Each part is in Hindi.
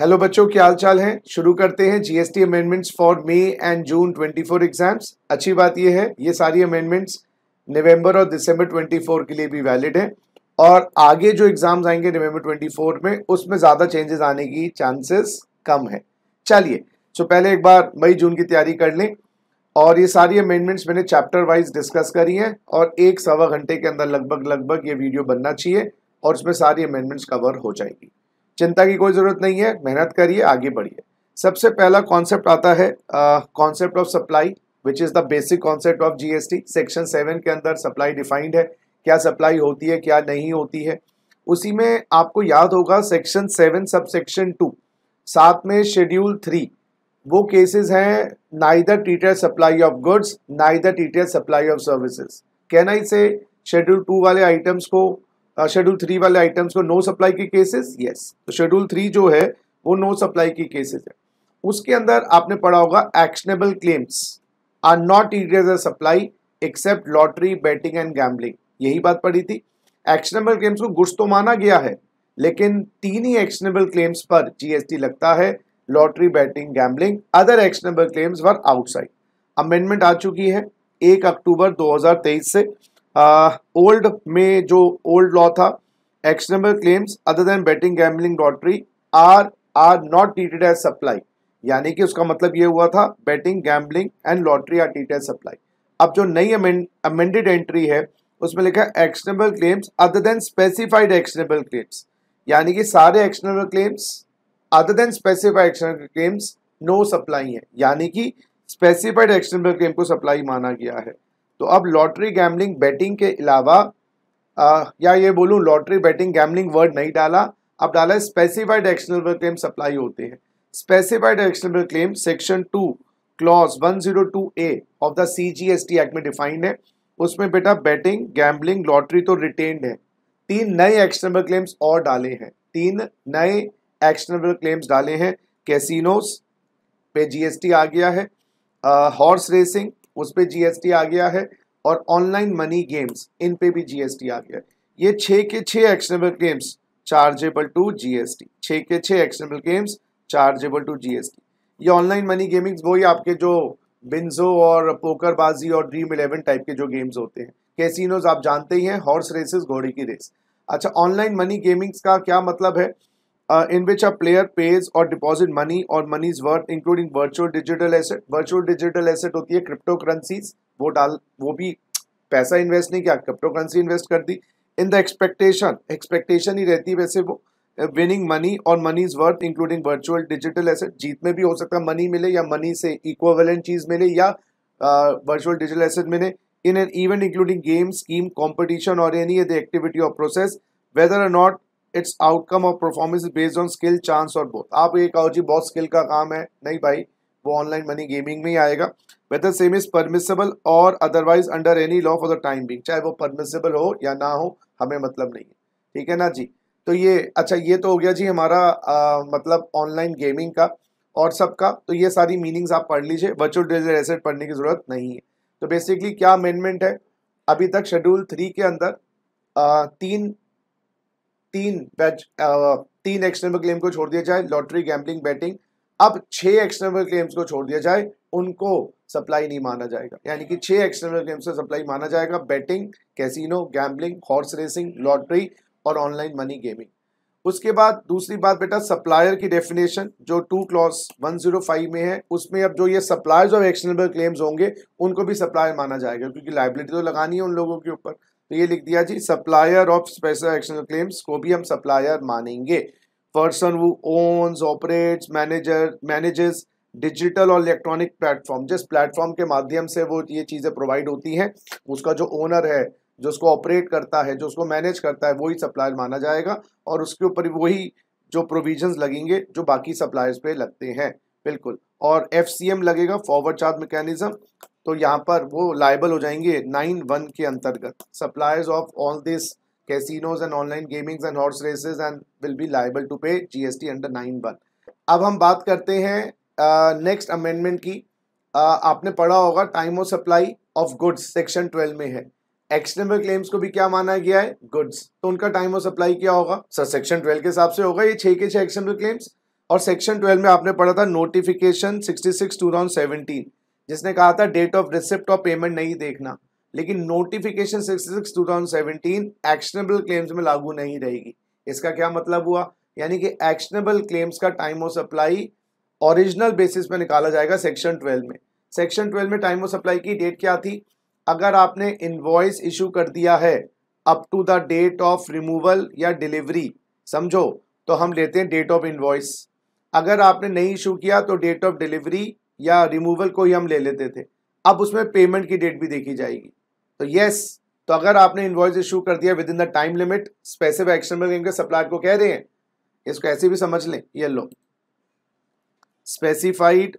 हेलो बच्चों क्या हाल चाल है शुरू करते हैं GST amendments for May and June 24 exams अच्छी बात यह है ये सारी अमेंडमेंट्स नवंबर और दिसंबर 24 के लिए भी वैलिड है और आगे जो एग्जाम्स आएंगे नवंबर 24 में उसमें ज़्यादा चेंजेस आने की चांसेस कम है चलिए सो तो पहले एक बार मई जून की तैयारी कर लें और ये सारी अमेंडमेंट्स मैंने चैप्टर वाइज डिस्कस करी हैं और एक सवा घंटे के अंदर लगभग लगभग ये वीडियो बनना चाहिए और उसमें सारी अमेंडमेंट्स कवर हो जाएगी चिंता की कोई ज़रूरत नहीं है मेहनत करिए आगे बढ़िए सबसे पहला कॉन्सेप्ट आता है concept of supply which is the basic concept of GST section seven के अंदर सप्लाई डिफाइंड है क्या सप्लाई होती है क्या नहीं होती है उसी में आपको याद होगा section seven sub section two साथ में शेड्यूल थ्री वो केसेस हैं neither treated supply of goods neither treated supply of services कहना आई से शेड्यूल टू वाले आइटम्स को शेड्यूल uh, थ्री वाले आइटम्स को नो सप्लाई के केसेस यस तो शेड्यूल थ्री जो है वो नो सप्लाई की केसेस है उसके अंदर आपने पढ़ा होगा actionable claims are not is supply except lottery betting and gambling यही बात पढ़ी थी एक्शनेबल क्लेम्स को गुड्स तो माना गया है लेकिन तीन ही एक्शनेबल क्लेम्स पर जीएसटी लगता है lottery betting gambling other actionable claims were outside amendment आ चुकी है एक अक्टूबर 2023 से ओल्ड में जो ओल्ड लॉ था actionable claims other than betting gambling lottery are are not treated as supply यानी कि उसका मतलब ये हुआ था betting gambling and lottery are treated as supply अब जो नई अमेंडेड एंट्री है उसमें लिखा है actionable claims other than specified actionable claims यानी कि सारे actionable claims other than specified actionable claims no supply है यानी कि स्पेसिफाइड एक्शनेबल क्लेम को सप्लाई माना गया है तो अब लॉटरी गैमलिंग बैटिंग के अलावा या ये बोलूँ लॉटरी बैटिंग गैमलिंग वर्ड नहीं डाला अब डाला है स्पेसिफाइड एक्शनेबल क्लेम सप्लाई होते हैं specified actionable claim section two clause two A of the T act में डिफाइंड है उसमें बेटा बैटिंग गैम्बलिंग लॉटरी तो रिटेन्ड है तीन नए एक्शनेबल क्लेम्स और डाले हैं तीन नए एक्शनेबल क्लेम्स डाले हैं कैसीनोस पे जीएसटी आ गया है हॉर्स रेसिंग उस पर जीएसटी आ गया है और ऑनलाइन मनी गेम्स इन पे भी जीएसटी आ गया है ये छः के छः actionable games chargeable to GST छः के छः actionable games chargeable to GST ये ऑनलाइन मनी गेमिंग्स वही आपके जो बिन्जो और पोकरबाजी और ड्रीम इलेवन टाइप के जो गेम्स होते हैं कैसीनोज आप जानते ही हैं हॉर्स रेसेस घोड़े की रेस अच्छा ऑनलाइन मनी गेमिंग्स का क्या मतलब है uh, in which a player pays or deposit money or money's worth including virtual digital asset virtual digital asset होती है क्रिप्टो करेंसीज वो डाल वो भी पैसा इन्वेस्ट नहीं किया क्रिप्टो करेंसी इन्वेस्ट कर दी इन द एक्सपेक्टेशन एक्सपेक्टेशन ही रहती है वैसे वो विनिंग मनी और money is worth including virtual digital asset जीत में भी हो सकता है मनी मिले या मनी से इक्वेलेंट चीज मिले या वर्चुअल डिजिटल एसेट मिले in an event including game scheme competition और एनी अदर एक्टिविटी और process whether or not its outcome और performance based on skill chance और बोथ आप ये कहो जी बहुत स्किल का काम है नहीं भाई वो ऑनलाइन मनी गेमिंग में ही आएगा वेदर सेम इज परमिसेबल और otherwise under any law for the time being चाहे वो परमिसेबल हो या ना हो हमें मतलब नहीं है ठीक है ना जी तो ये अच्छा ये तो हो गया जी हमारा आ, मतलब ऑनलाइन गेमिंग का और सबका तो ये सारी मीनिंग्स आप पढ़ लीजिए वर्चुअल डिजिटल एसेट पढ़ने की ज़रूरत नहीं है तो बेसिकली क्या अमेंडमेंट है अभी तक शेड्यूल थ्री के अंदर आ, तीन तीन बैच तीन एक्सटर्नल क्लेम को छोड़ दिया जाए लॉटरी गैम्बलिंग बैटिंग अब छह एक्सटर्नल क्लेम्स को छोड़ दिया जाए उनको सप्लाई नहीं माना जाएगा यानी कि छह एक्सटर्नल क्लेम्स को सप्लाई माना जाएगा betting casino gambling horse racing lottery और ऑनलाइन मनी गेमिंग उसके बाद दूसरी बात बेटा सप्लायर की डेफिनेशन जो two clause one zero five में है उसमें अब जो ये सप्लायर्स और एक्शनेबल क्लेम्स होंगे उनको भी सप्लायर माना जाएगा क्योंकि लाइबिलिटी तो लगानी है उन लोगों के ऊपर तो ये लिख दिया जी supplier of special actionable claims को भी हम सप्लायर मानेंगे पर्सन वो owns operates manager manages digital और इलेक्ट्रॉनिक प्लेटफॉर्म जिस प्लेटफॉर्म के माध्यम से वो ये चीज़ें प्रोवाइड होती हैं उसका जो ओनर है जो उसको ऑपरेट करता है जो उसको मैनेज करता है वही सप्लायर माना जाएगा और उसके ऊपर वही जो प्रोविजंस लगेंगे जो बाकी सप्लायर्स पे लगते हैं बिल्कुल और एफ लगेगा फॉरवर्ड चार्ज मैकेनिज्म तो यहाँ पर वो लाइबल हो जाएंगे नाइन वन के अंतर्गत suppliers of all this casinos and online gamings and horse races and will be liable to pay GST under nine one अब हम बात करते हैं नेक्स्ट uh, अमेंडमेंट की uh, आपने पढ़ा होगा time of supply of goods section twelve में है एक्सटेंबल क्लेम्स को भी क्या माना गया है गुड्स तो उनका टाइम ऑफ सप्लाई क्या होगा सर सेक्शन ट्वेल्व के हिसाब से होगा ये छः के छः एक्सटेम्बल क्लेम्स और सेक्शन ट्वेल्व में आपने पढ़ा था notification sixty six two thousand seventeen जिसने कहा था डेट ऑफ रिसिप्ट और पेमेंट नहीं देखना लेकिन नोटिफिकेशन 66 2017 एक्शनेबल क्लेम्स में लागू नहीं रहेगी इसका क्या मतलब हुआ यानी कि एक्शनेबल क्लेम्स का time of supply original basis पे निकाला जाएगा सेक्शन ट्वेल्व में सेक्शन ट्वेल्व में टाइम ऑफ सप्लाई की डेट क्या थी अगर आपने इन्वॉइस इशू कर दिया है up to the date of removal या डिलीवरी समझो तो हम लेते हैं डेट ऑफ इन्वॉइस अगर आपने नहीं इशू किया तो डेट ऑफ डिलीवरी या रिमूवल को ही हम ले लेते थे अब उसमें पेमेंट की डेट भी देखी जाएगी तो यस तो अगर आपने इन्वॉइस इशू कर दिया within the time limit specific actionable के सप्लायर को कह रहे हैं इसको ऐसे भी समझ लें ये लो specified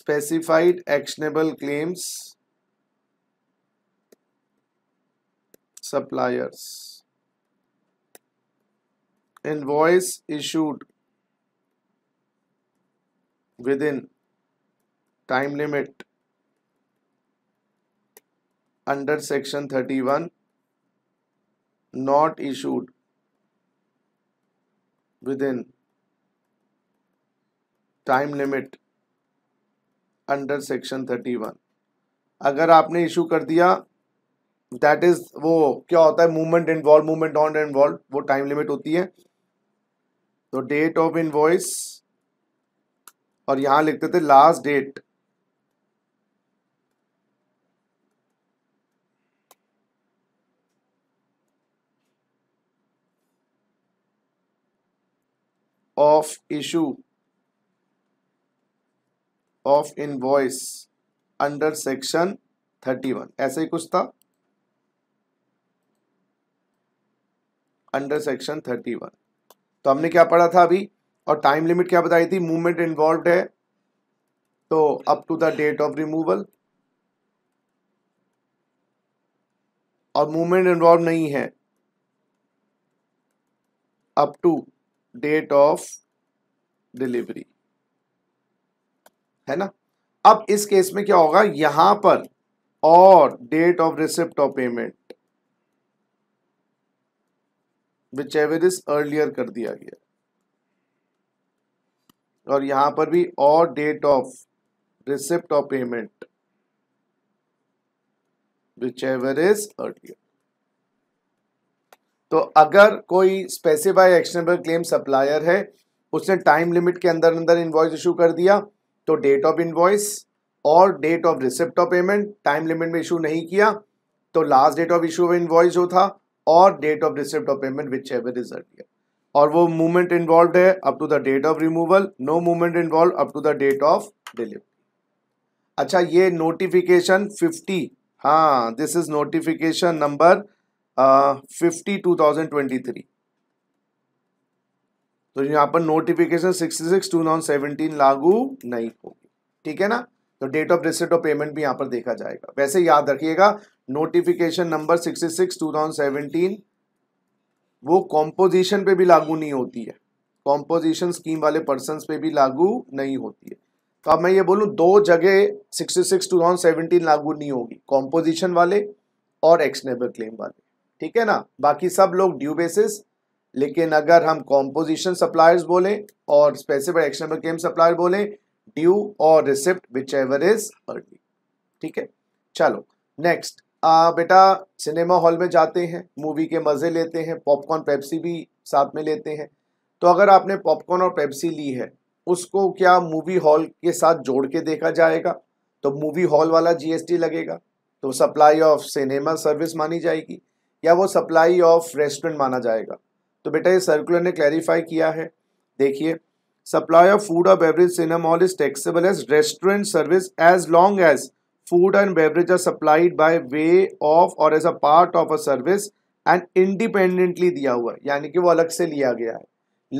specified actionable claims suppliers invoice issued within time limit under section 31 not issued within time limit under section thirty one अगर आपने इशू कर दिया दैट इज वो क्या होता है movement involve movement on involve वो टाइम लिमिट होती है तो डेट ऑफ इनवॉइस और यहां लिखते थे last date of issue of invoice under section 31 ऐसे ही कुछ था अंडर सेक्शन 31 तो हमने क्या पढ़ा था अभी और टाइम लिमिट क्या बताई थी मूवमेंट इन्वॉल्व है तो up to the date of removal और मूवमेंट इन्वॉल्व नहीं है up to date of delivery है ना अब इस केस में क्या होगा यहां पर और date of receipt of payment whichever is earlier कर दिया गया और यहां पर भी और date of receipt of payment whichever is earlier तो अगर कोई स्पेसिफाई एक्शनेबल क्लेम सप्लायर है उसने टाइम लिमिट के अंदर अंदर इन्वॉइस इशू कर दिया तो डेट ऑफ इन्वॉइस और date of receipt of payment time limit में इशू नहीं किया तो last date of issue of invoice जो था और date of receipt of payment whichever result किया और वो मूवमेंट इन्वॉल्व है up to the date of removal no movement involve up to the date of delivery अच्छा ये नोटिफिकेशन फिफ्टी हाँ this is notification number fifty two thousand twenty three तो यहाँ पर नोटिफिकेशन 66 टू नाउन सेवनटीन लागू नहीं होगी ठीक है ना तो डेट ऑफ रिसिट और पेमेंट भी यहाँ पर देखा जाएगा वैसे याद रखिएगा notification number 66 two thousand seventeen वो कॉम्पोजिशन पे भी लागू नहीं होती है कॉम्पोजिशन स्कीम वाले पर्सन पे भी लागू नहीं होती है तो अब मैं ये बोलूँ दो जगह 66 टू थाउजेंड सेवनटीन लागू नहीं होगी कॉम्पोजिशन वाले और एक्सनेबल क्लेम वाले ठीक है ना बाकी सब लोग ड्यू बेसिस लेकिन अगर हम कॉम्पोजिशन सप्लायर्स बोले और स्पेसिफाइड एक्शन केम सप्लायर बोले ड्यू और receipt whichever is early ठीक है चलो नेक्स्ट बेटा सिनेमा हॉल में जाते हैं मूवी के मज़े लेते हैं पॉपकॉर्न पेप्सी भी साथ में लेते हैं तो अगर आपने पॉपकॉर्न और पेप्सी ली है उसको क्या मूवी हॉल के साथ जोड़ के देखा जाएगा तो मूवी हॉल वाला जीएसटी लगेगा तो सप्लाई ऑफ सिनेमा सर्विस मानी जाएगी या वो सप्लाई ऑफ रेस्टोरेंट माना जाएगा तो बेटा ये सर्कुलर ने क्लैरिफाई किया है देखिए सप्लाई ऑफ फूड और beverage cinema hall is taxable as restaurant service as long as food and beverage are supplied by way of और as a part of a service and independently दिया हुआ है यानी कि वो अलग से लिया गया है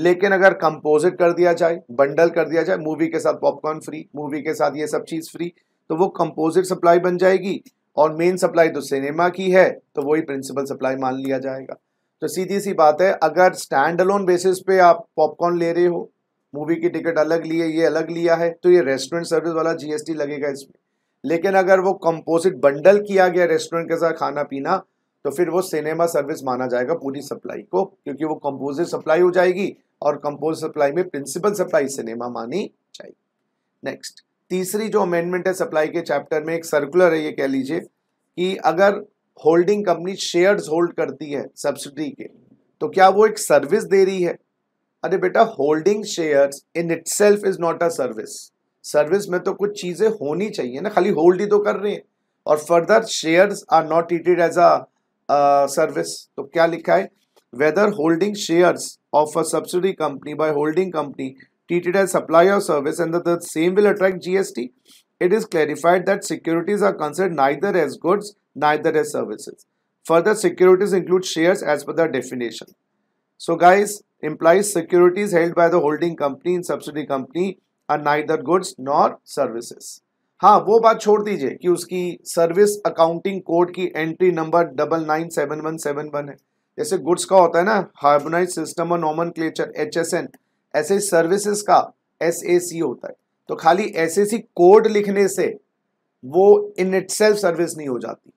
लेकिन अगर कंपोजिट कर दिया जाए बंडल कर दिया जाए मूवी के साथ पॉपकॉर्न फ्री मूवी के साथ ये सब चीज़ फ्री तो वो कंपोजिट सप्लाई बन जाएगी और मेन सप्लाई तो सिनेमा की है तो वही प्रिंसिपल सप्लाई मान लिया जाएगा तो सीधी सी बात है अगर स्टैंड अलोन बेसिस पे आप पॉपकॉर्न ले रहे हो मूवी की टिकट अलग लिए ये अलग लिया है तो ये रेस्टोरेंट सर्विस वाला जीएसटी लगेगा इसमें लेकिन अगर वो कंपोजिट बंडल किया गया रेस्टोरेंट के साथ खाना पीना तो फिर वो सिनेमा सर्विस माना जाएगा पूरी सप्लाई को क्योंकि वो कंपोजिट सप्लाई हो जाएगी और कंपोज सप्लाई में प्रिंसिपल सप्लाई सिनेमा मानी जाएगी नेक्स्ट तीसरी जो अमेंडमेंट है सप्लाई के चैप्टर में एक सर्कुलर है ये कह लीजिए कि अगर होल्डिंग कंपनी शेयर्स होल्ड करती है सब्सिडी के तो क्या वो एक सर्विस दे रही है अरे बेटा holding shares in itself is not a service service में तो कुछ चीज़ें होनी चाहिए ना खाली होल्ड ही तो कर रहे हैं और further shares are not treated as a service तो क्या लिखा है whether holding shares of a subsidy company by holding company treated as supply of service and the same will attract GST it is clarified that securities are considered neither as goods neither as services. Further, securities include shares as per the definition. So, guys, implies securities held by the holding company in subsidiary company are neither goods nor services. हाँ वो बात छोड़ दीजिए कि उसकी सर्विस अकाउंटिंग कोड की entry number double nine seven one seven one है जैसे गुड्स का होता है ना हार्मोनाइज सिस्टम और nomenclature H S N ऐसे सर्विसेज का एस ए सी होता है तो खाली ऐसे सी कोड लिखने से वो इन इट सेल्फ सर्विस नहीं हो जाती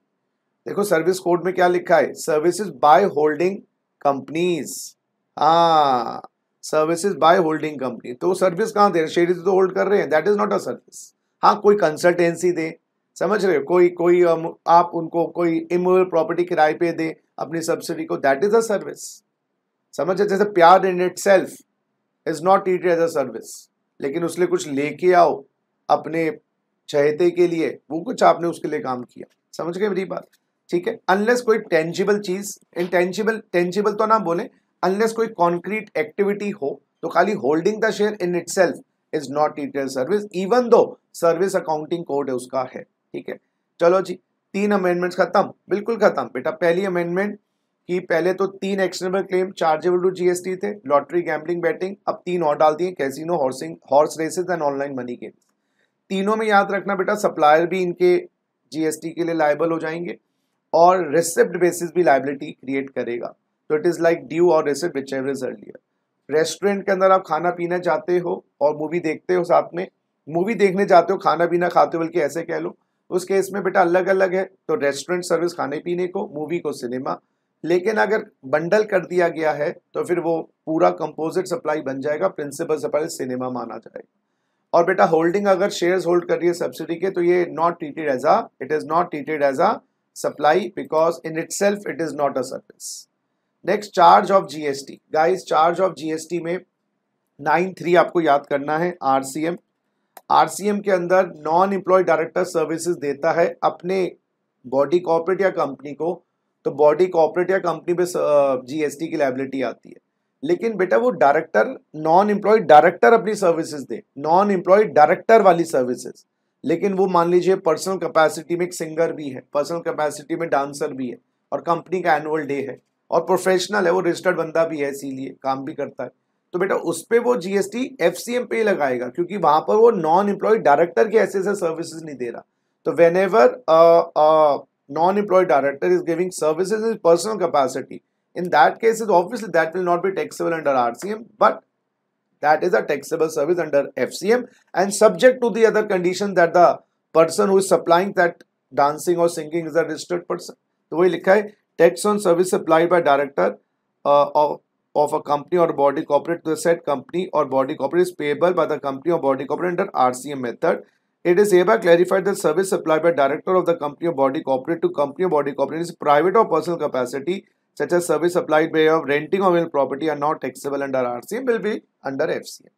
देखो सर्विस कोड में क्या लिखा है सर्विसेज बाय होल्डिंग कंपनीज हाँ सर्विसेज बाय होल्डिंग कंपनी तो सर्विस कहाँ दे रहे शेयर तो होल्ड कर रहे हैं that is not a service हाँ कोई कंसल्टेंसी दे समझ रहे हो कोई कोई आप उनको कोई इमोबल प्रॉपर्टी किराए पे दे अपनी सब्सिडी को दैट इज अ सर्विस समझ रहे जैसे प्यार in itself is not treated as a service लेकिन उसने कुछ लेके आओ अपने चहेते के लिए वो कुछ आपने उसके लिए काम किया समझ गए मेरी बात ठीक है अनलेस कोई टेंजिबल चीज इनटेंजिबल टेंजिबल तो ना बोले अनलेस कोई कॉन्क्रीट एक्टिविटी हो तो खाली holding the share in it is not retail service even though service accounting code है उसका है ठीक है चलो जी तीन अमेंडमेंट्स खत्म बिल्कुल खत्म बेटा पहली अमेंडमेंट कि पहले तो तीन actionable claim chargeable to GST थे लॉटरी गैम्बलिंग बैटिंग अब तीन और डाल दिए casino horsing horse races and online money के तीनों में याद रखना बेटा सप्लायर भी इनके जीएसटी के लिए लाइबल हो जाएंगे और रिसिप्ट बेसिस भी लाइबिलिटी क्रिएट करेगा तो इट इज़ लाइक ड्यू और receipt whichever is earlier restaurant के अंदर आप खाना पीना जाते हो और मूवी देखते हो साथ में मूवी देखने जाते हो खाना पीना खाते हो बल्कि ऐसे कह लो उस केस में बेटा अलग अलग है तो रेस्टोरेंट सर्विस खाने पीने को मूवी को सिनेमा लेकिन अगर बंडल कर दिया गया है तो फिर वो पूरा कंपोजिट सप्लाई बन जाएगा प्रिंसिपल सप्लाई सिनेमा माना जाएगा और बेटा होल्डिंग अगर शेयर्स होल्ड कर रही है सब्सिडी के तो ये not treated as a it is not treated as a it is not a service next charge of G S T guys charge of G S T में नाइन थ्री आपको याद करना है सी एम के अंदर नॉन एम्प्लॉय डायरेक्टर सर्विसेज देता है अपने बॉडी कॉर्पोरेट या कंपनी को तो बॉडी कॉपरेट या कंपनी पे जीएसटी uh, की लाइबिलिटी आती है लेकिन बेटा वो डायरेक्टर नॉन एम्प्लॉय डायरेक्टर अपनी सर्विसेज दे नॉन एम्प्लॉय डायरेक्टर वाली सर्विसेज लेकिन वो मान लीजिए पर्सनल कैपेसिटी में एक सिंगर भी है पर्सनल कैपेसिटी में डांसर भी है और कंपनी का एनुअल डे है और प्रोफेशनल है वो रजिस्टर्ड बंदा भी है इसीलिए काम भी करता है तो बेटा उस पर वो जीएसटी एफ सी एम पे ही लगाएगा क्योंकि वहां पर वो नॉन एम्प्लॉय डायरेक्टर के ऐसे ऐसे सर्विसेज नहीं दे रहा तो whenever uh, uh, non-employed director is giving services in his personal capacity. In that case, obviously that will not be taxable under RCM, but that is a taxable service under FCM and subject to the other condition that the person who is supplying that dancing or singing is a registered person. तो वही लिखा है tax on service supplied of of a company or body corporate to a said company or body corporate is payable by the company or body corporate under RCM method. It is hereby clarified that service supplied by director of the company or body corporate to company or body corporate is private or personal capacity such as service supplied by of renting or mill property are not taxable under RCM will be under FCM.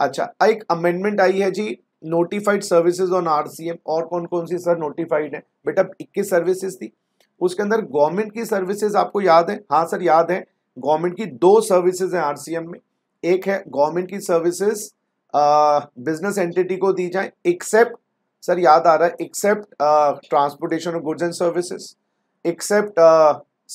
अच्छा एक अमेंडमेंट आई है जी नोटिफाइड सर्विसेज ऑन आरसीएम और कौन कौन सी सर नोटिफाइड है बेटा इक्कीस सर्विसेज थी उसके अंदर गवर्नमेंट की सर्विसेज आपको याद है हाँ सर याद है गवर्नमेंट की दो सर्विसेज हैं आरसीएम में एक है गवर्नमेंट की सर्विसेज बिजनेस एंटिटी को दी जाए एक्सेप्ट सर याद आ रहा है except transportation of goods and services except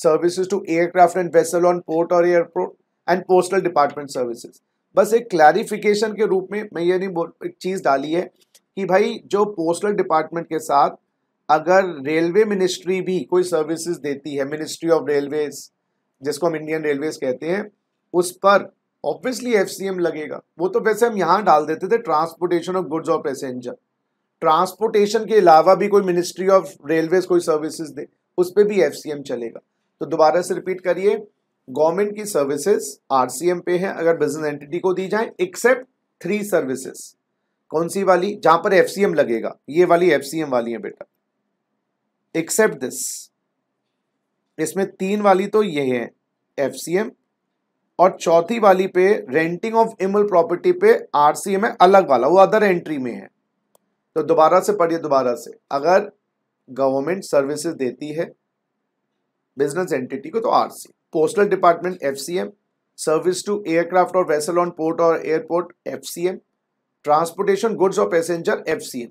services to aircraft and vessel on port और airport and postal department services बस एक क्लैरिफिकेशन के रूप में मैं ये नहीं बोल एक चीज़ डाली है कि भाई जो पोस्टल डिपार्टमेंट के साथ अगर रेलवे मिनिस्ट्री भी कोई सर्विसेज देती है मिनिस्ट्री ऑफ रेलवेज जिसको हम इंडियन रेलवेज कहते हैं उस पर ऑब्वियसली एफ लगेगा वो तो वैसे हम यहाँ डाल देते थे ट्रांसपोर्टेशन ऑफ गुड्स और पैसेंजर ट्रांसपोर्टेशन के अलावा भी कोई मिनिस्ट्री ऑफ रेलवेज कोई सर्विसेज दे उस पर भी एफ चलेगा तो दोबारा से रिपीट करिए गवर्नमेंट की सर्विसेज आर पे है अगर बिजनेस एंटिटी को दी जाए एक्सेप्ट थ्री सर्विसेज कौन सी वाली जहां पर एफ लगेगा ये वाली एफ वाली है बेटा एक्सेप्ट दिस इसमें तीन वाली तो ये है एफ और चौथी वाली पे रेंटिंग ऑफ इमल प्रॉपर्टी पे आरसीए में अलग वाला वो अदर एंट्री में है तो दोबारा से पढ़िए दोबारा से अगर गवर्नमेंट सर्विसेज देती है बिजनेस एंटिटी को तो RC postal department FCM service to aircraft और वेसल ऑन पोर्ट और एयरपोर्ट एफसीएम ट्रांसपोर्टेशन गुड्स और पैसेंजर एफसीएम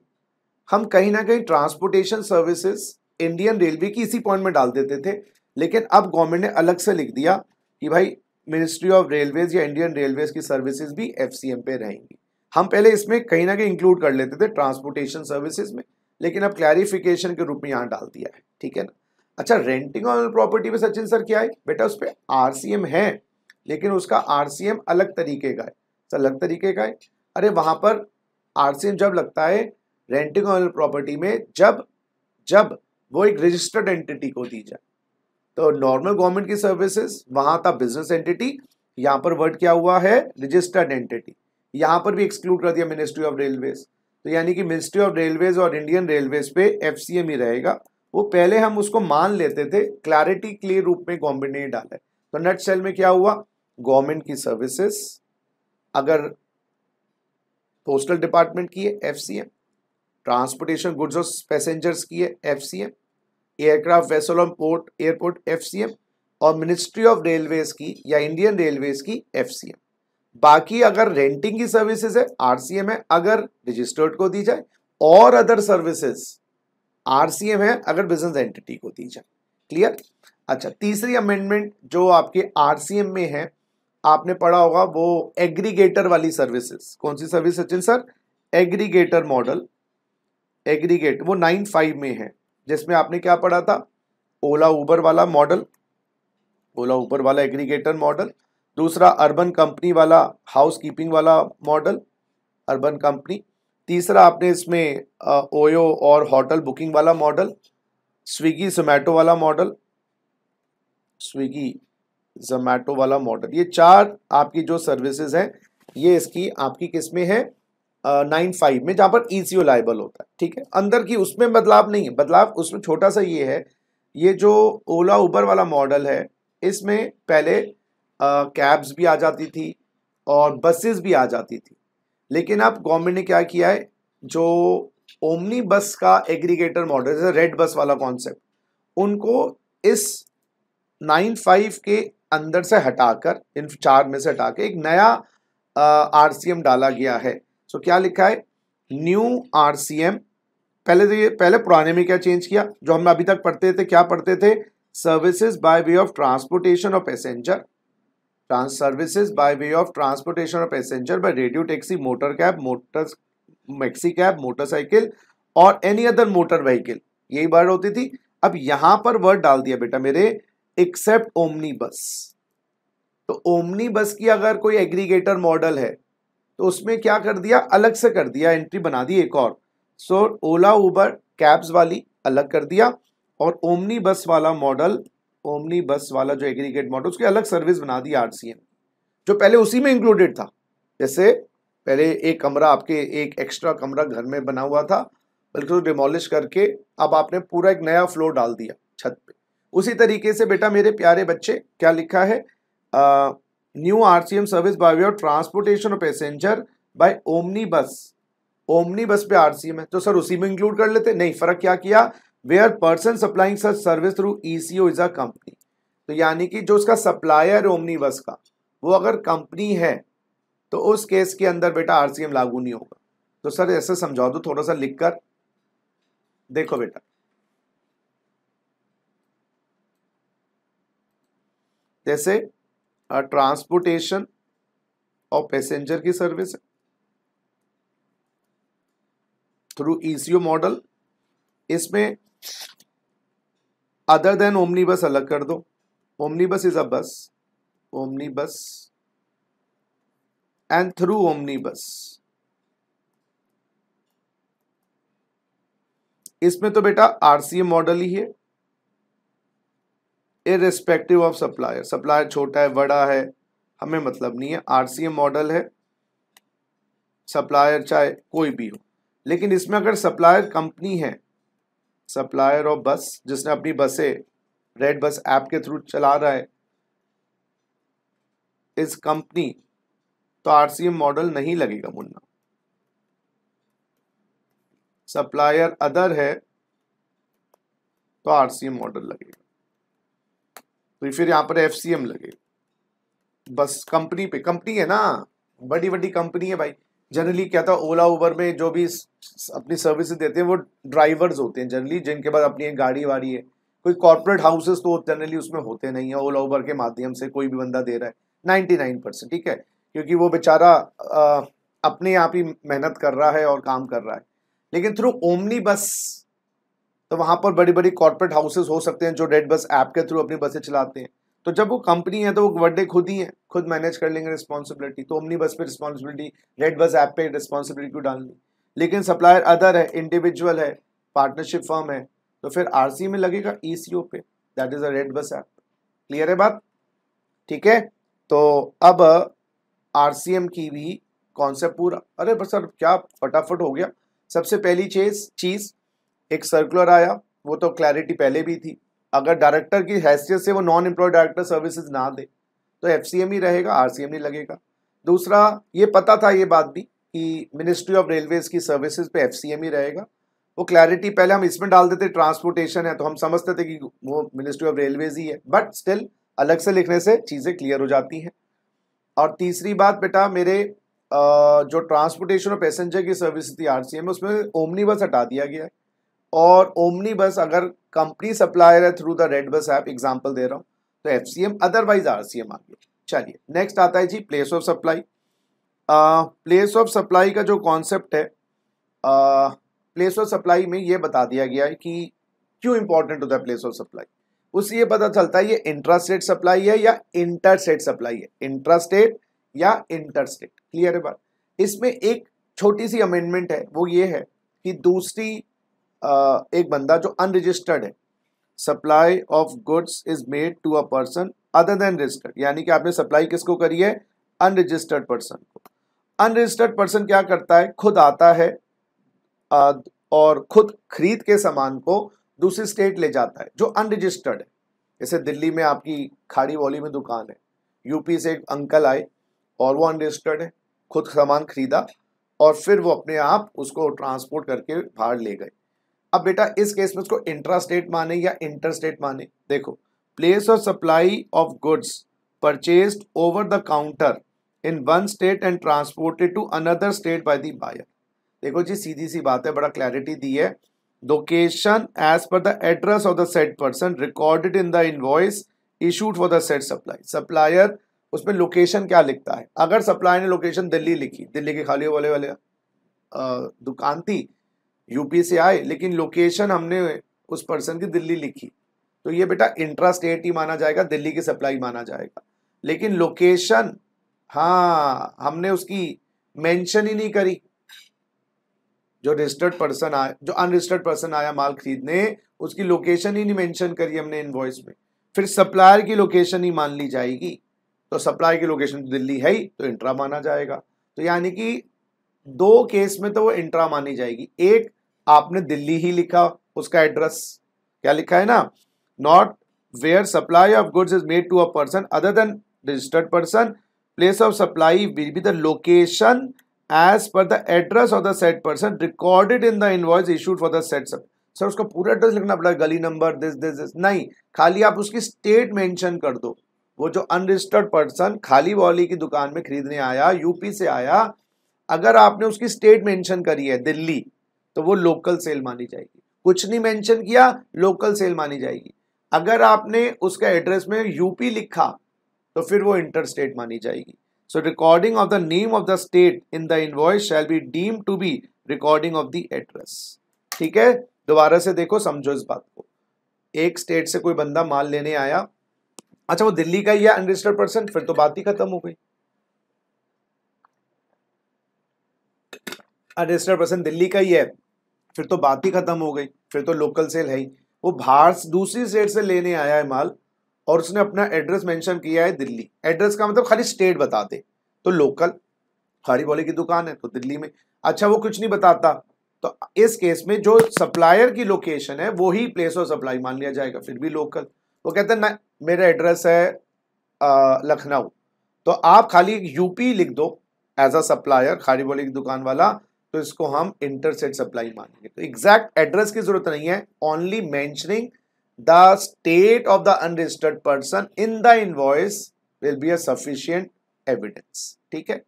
हम कहीं ना कहीं ट्रांसपोर्टेशन सर्विसेज इंडियन रेलवे की इसी पॉइंट में डाल देते थे लेकिन अब गवर्नमेंट ने अलग से लिख दिया कि भाई मिनिस्ट्री ऑफ रेलवेज या इंडियन रेलवेज की सर्विसेज भी एफ पे रहेंगी हम पहले इसमें कहीं ना कहीं इंक्लूड कर लेते थे ट्रांसपोर्टेशन सर्विसेज में लेकिन अब क्लैरिफिकेशन के रूप में यहाँ डाल दिया है ठीक है ना अच्छा रेंटिंग ऑन प्रॉपर्टी में सचिन सर क्या है बेटा उस पर आर है लेकिन उसका आर अलग तरीके का है सर तो अलग तरीके का है अरे वहाँ पर आर जब लगता है रेंटिंग ऑन प्रॉपर्टी में जब जब वो एक रजिस्टर्ड एंटिटी को दी जाए तो नॉर्मल गवर्नमेंट की सर्विसेज वहां था बिजनेस एंटिटी यहाँ पर वर्ड क्या हुआ है रजिस्टर्ड एंटिटी यहाँ पर भी एक्सक्लूड कर दिया मिनिस्ट्री ऑफ रेलवेज तो यानी कि मिनिस्ट्री ऑफ रेलवेज और इंडियन रेलवेज पे एफ ही e रहेगा वो पहले हम उसको मान लेते थे क्लैरिटी क्लियर रूप में गवर्नमेंट ने डाला है तो नेट सेल में क्या हुआ गवर्नमेंट की सर्विसेस अगर पोस्टल डिपार्टमेंट की है एफ ट्रांसपोर्टेशन गुड्स और पैसेंजर्स की है F aircraft vessel on port airport F और मिनिस्ट्री ऑफ रेलवेज की या इंडियन रेलवेज की एफ बाकी अगर रेंटिंग की सर्विसेज है आरसीएम है अगर रजिस्टर्ड को दी जाए और अदर सर्विसेज आरसीएम है अगर बिजनेस एंटिटी को दी जाए क्लियर अच्छा तीसरी अमेंडमेंट जो आपके आरसीएम में है आपने पढ़ा होगा वो एग्रीगेटर वाली सर्विसेज कौन सी service Sachin sir aggregator model aggregate वो नाइन फाइव में है जिसमें आपने क्या पढ़ा था ओला ऊबर वाला मॉडल ओला ऊबर वाला एग्रीगेटर मॉडल दूसरा अर्बन कंपनी वाला हाउस कीपिंग वाला मॉडल अर्बन कंपनी तीसरा आपने इसमें ओयो और होटल बुकिंग वाला मॉडल स्विगी जोमेटो वाला मॉडल स्विगी जोमेटो वाला मॉडल ये चार आपकी जो सर्विसेज हैं ये इसकी आपकी किस्में हैं है नाइन फाइव में जहाँ पर ई सी ओ लाइबल होता है ठीक है अंदर की उसमें बदलाव नहीं है बदलाव उसमें छोटा सा ये है ये जो ओला उबर वाला मॉडल है इसमें पहले कैब्स भी आ जाती थी और बसेस भी आ जाती थी लेकिन अब गवर्नमेंट ने क्या किया है जो ओमनी बस का एग्रीगेटर मॉडल जैसे रेड बस वाला कॉन्सेप्ट उनको इस नाइन फाइव के अंदर से हटाकर इन चार में से हटा के एक नया आरसीएम डाला गया है सो so, क्या लिखा है न्यू आर पहले तो ये पहले पुराने में क्या चेंज किया जो हम अभी तक पढ़ते थे क्या पढ़ते थे services by way of transportation of passenger trans services by way of transportation of passenger by radio taxi motor cab motor maxi cab motorcycle और एनी अदर मोटर व्हीकल यही वर्ड होती थी अब यहां पर वर्ड डाल दिया बेटा मेरे एक्सेप्ट ओमनी बस तो ओमनी बस की अगर कोई एग्रीगेटर मॉडल है तो उसमें क्या कर दिया अलग से कर दिया एंट्री बना दी एक और सो ओला उबर कैब्स वाली अलग कर दिया और ओमनी बस वाला मॉडल ओमनी बस वाला जो एग्रीगेट मॉडल उसकी अलग सर्विस बना दी आर जो पहले उसी में इंक्लूडेड था जैसे पहले एक कमरा आपके एक एक्स्ट्रा कमरा घर में बना हुआ था बल्कि उसको डिमोलिश करके अब आपने पूरा एक नया फ्लोर डाल दिया छत पे उसी तरीके से बेटा मेरे प्यारे बच्चे क्या लिखा है आ, new RCM service by way of transportation of passenger by omnibus omnibus पे RCM है तो सर उसी में इंक्लूड कर लेते नहीं फर्क क्या किया where person supplying sir service through ECO is a company तो यानी कि जो उसका सप्लायर है बस का वो अगर कंपनी है तो उस केस के अंदर बेटा आरसीएम लागू नहीं होगा तो सर ऐसे समझा दो थोड़ा सा लिख कर देखो बेटा जैसे ट्रांसपोर्टेशन और पैसेंजर की सर्विस थ्रू ईसीओ मॉडल इसमें अदर देन ओमनी बस अलग कर दो ओमनी बस इज अ बस ओमनी बस एंड थ्रू ओमनी बस इसमें तो बेटा आरसीए मॉडल ही है इरेस्पेक्टिव ऑफ सप्लायर सप्लायर छोटा है बड़ा है हमें मतलब नहीं है एम मॉडल है सप्लायर चाहे कोई भी हो लेकिन इसमें अगर सप्लायर कंपनी है सप्लायर ऑफ बस जिसने अपनी बसें रेड बस ऐप के थ्रू चला रहा है इस कंपनी तो एम मॉडल नहीं लगेगा मुन्ना सप्लायर अदर है तो एम मॉडल लगेगा तो फिर यहाँ पर एफ सी एम लगे बस कंपनी पे कंपनी है ना बड़ी बड़ी कंपनी है भाई जनरली क्या था ओला उबर में जो भी अपनी सर्विस देते हैं वो ड्राइवर्स होते हैं जनरली जिनके पास अपनी एक गाड़ी वाड़ी है कोई कॉर्पोरेट हाउसेस तो जनरली उसमें होते नहीं है ओला उबर के माध्यम से कोई भी बंदा दे रहा है नाइन्टी नाइन परसेंट ठीक है क्योंकि वो बेचारा अपने आप ही मेहनत कर रहा है और काम कर रहा है लेकिन थ्रू ओमनी बस तो वहां पर बड़ी बड़ी कॉर्पोरेट हाउसेस हो सकते हैं जो रेड बस ऐप के थ्रू अपनी बसें चलाते हैं तो जब वो कंपनी है तो वो बर्थडे खुद ही है खुद मैनेज कर लेंगे रिस्पॉन्सिबिलिटी तो ओमनी बस पे रिस्पॉन्सिबिलिटी रेड बस ऐप पे रिस्पॉन्सिबिलिटी क्यों डालनी लेकिन सप्लायर अदर है इंडिविजुअल है पार्टनरशिप फर्म है तो फिर आर में लगेगा ई सी ओ पे that is a redBus app clear है बात ठीक है तो अब आर की भी कॉन्सेप्ट पूरा अरे बस सर क्या फटाफट हो गया सबसे पहली चीज चीज़ एक सर्कुलर आया वो तो क्लैरिटी पहले भी थी अगर डायरेक्टर की हैसियत से वो नॉन एम्प्लॉय डायरेक्टर सर्विसेज ना दे तो एफ ही रहेगा आर नहीं लगेगा दूसरा ये पता था ये बात भी कि मिनिस्ट्री ऑफ रेलवेज की सर्विसेज पे एफ ही रहेगा वो क्लैरिटी पहले हम इसमें डाल देते ट्रांसपोर्टेशन है तो हम समझते थे कि वो मिनिस्ट्री ऑफ रेलवेज ही है बट स्टिल अलग से लिखने से चीज़ें क्लियर हो जाती हैं और तीसरी बात बेटा मेरे जो ट्रांसपोर्टेशन और पैसेंजर की सर्विस थी आर उसमें ओमनी बस हटा दिया गया है और ओमनी बस अगर कंपनी सप्लायर है through the redBus app example दे रहा हूँ तो F C M otherwise R C M आ गया चलिए नेक्स्ट आता है जी place of supply place of supply का जो कॉन्सेप्ट है प्लेस ऑफ सप्लाई में ये बता दिया गया है कि क्यों इंपॉर्टेंट होता है प्लेस ऑफ सप्लाई उससे ये पता चलता है ये इंट्रास्टेट सप्लाई है या इंटरस्टेट सप्लाई है इंट्रास्टेट या इंटरस्टेट क्लियर है बात इसमें एक छोटी सी अमेंडमेंट है वो ये है कि दूसरी एक बंदा जो अनरजिस्टर्ड है supply of goods is made to a person other than registered यानी कि आपने सप्लाई किसको करी है अनरजिस्टर्ड पर्सन को अनरजिस्टर्ड पर्सन क्या करता है खुद आता है और खुद खरीद के सामान को दूसरी स्टेट ले जाता है जो अनरजिस्टर्ड है जैसे दिल्ली में आपकी खाड़ी वॉली में दुकान है यूपी से एक अंकल आए और वो अनरजिस्टर्ड है खुद सामान खरीदा और फिर वो अपने आप उसको ट्रांसपोर्ट करके बाहर ले गए अब बेटा इस केस में उसको इंट्रा स्टेट माने या इंटर स्टेट माने देखो प्लेस और supply of goods purchase over the counter in one state and transported to another state by the buyer देखो जी सीधी सी बात है बड़ा क्लैरिटी दी है location as per the address of the said person recorded in the invoice issued for the said supply supplier उसमें लोकेशन क्या लिखता है अगर सप्लायर ने लोकेशन दिल्ली लिखी दिल्ली के खाली वाले वाले आ, दुकान थी यूपी से आए लेकिन लोकेशन हमने उस पर्सन की दिल्ली लिखी तो ये बेटा इंट्रा स्टेट ही माना जाएगा दिल्ली की सप्लाई माना जाएगा लेकिन लोकेशन हाँ हमने उसकी मेंशन ही नहीं करी जो रजिस्टर्ड पर्सन आया जो अनरजिस्टर्ड पर्सन आया माल खरीदने उसकी लोकेशन ही नहीं मेंशन करी हमने इनवॉइस में फिर सप्लायर की लोकेशन ही मान ली जाएगी तो सप्लायर की लोकेशन तो दिल्ली है ही तो इंट्रा माना जाएगा तो यानी कि दो केस में तो वो इंट्रा मानी जाएगी एक आपने दिल्ली ही लिखा उसका एड्रेस क्या लिखा है ना not where supply of goods is made to a person other than registered person place of supply will be the location as per the address of the said person recorded in the invoice issued for the said सब सर उसका पूरा एड्रेस लिखना पड़ा गली नंबर दिस दिस दिस नहीं खाली आप उसकी स्टेट मेंशन कर दो वो जो अनरजिस्टर्ड पर्सन खाली वॉली की दुकान में खरीदने आया यूपी से आया अगर आपने उसकी स्टेट मेंशन करी है दिल्ली तो वो लोकल सेल मानी जाएगी कुछ नहीं मेंशन किया लोकल सेल मानी जाएगी अगर आपने उसका एड्रेस में यूपी लिखा तो फिर वो इंटर स्टेट मानी जाएगी so recording of the name of the state in the invoice shall be deem to be recording of the address ठीक है दोबारा से देखो समझो इस बात को एक स्टेट से कोई बंदा माल लेने आया अच्छा वो दिल्ली का ही है अनरजिस्टर्ड पर्सन फिर तो बात ही खत्म हो गई अनरजिस्टर्ड पर्सन दिल्ली का ही है फिर तो बात ही खत्म हो गई फिर तो लोकल सेल है ही वो बाहर दूसरी स्टेट से लेने आया है माल और उसने अपना एड्रेस मेंशन किया है दिल्ली एड्रेस का मतलब खाली स्टेट बताते तो लोकल हरी बोले की दुकान है तो दिल्ली में अच्छा वो कुछ नहीं बताता तो इस केस में जो सप्लायर की लोकेशन है वो ही प्लेस ऑफ सप्लाई मान लिया जाएगा फिर भी लोकल वो कहते हैं ना मेरा एड्रेस है लखनऊ तो आप खाली यूपी लिख दो एज अ सप्लायर खारी बोले की दुकान वाला तो इसको हम इंटरसेट सप्लाई मानेंगे तो एग्जैक्ट एड्रेस की जरूरत नहीं है only mentioning the state of the unregistered person in the invoice will be a evidence ठीक है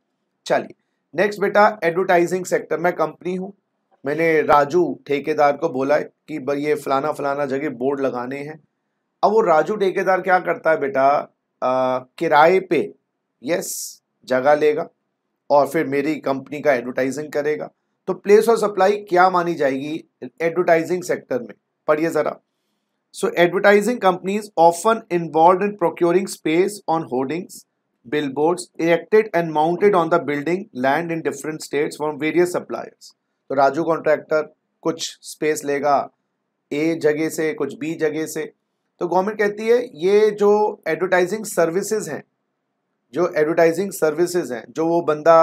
चलिए नेक्स्ट बेटा एडवर्टाइजिंग सेक्टर में कंपनी हूं मैंने राजू ठेकेदार को बोला है कि भाई ये फलाना फलाना जगह बोर्ड लगाने हैं अब वो राजू ठेकेदार क्या करता है बेटा किराए पे यस जगह लेगा और फिर मेरी कंपनी का एडवर्टाइजिंग करेगा तो प्लेस और सप्लाई क्या मानी जाएगी एडवर्टाइजिंग सेक्टर में पढ़िए ज़रा so advertising companies often involve in procuring space on hoardings billboard elected and mounted on the building land in different states from various suppliers तो राजू कॉन्ट्रैक्टर कुछ स्पेस लेगा ए जगह से कुछ बी जगह से तो गवर्नमेंट कहती है ये जो एडवर्टाइजिंग सर्विसेज हैं जो एडवर्टाइजिंग सर्विसेज हैं जो वो बंदा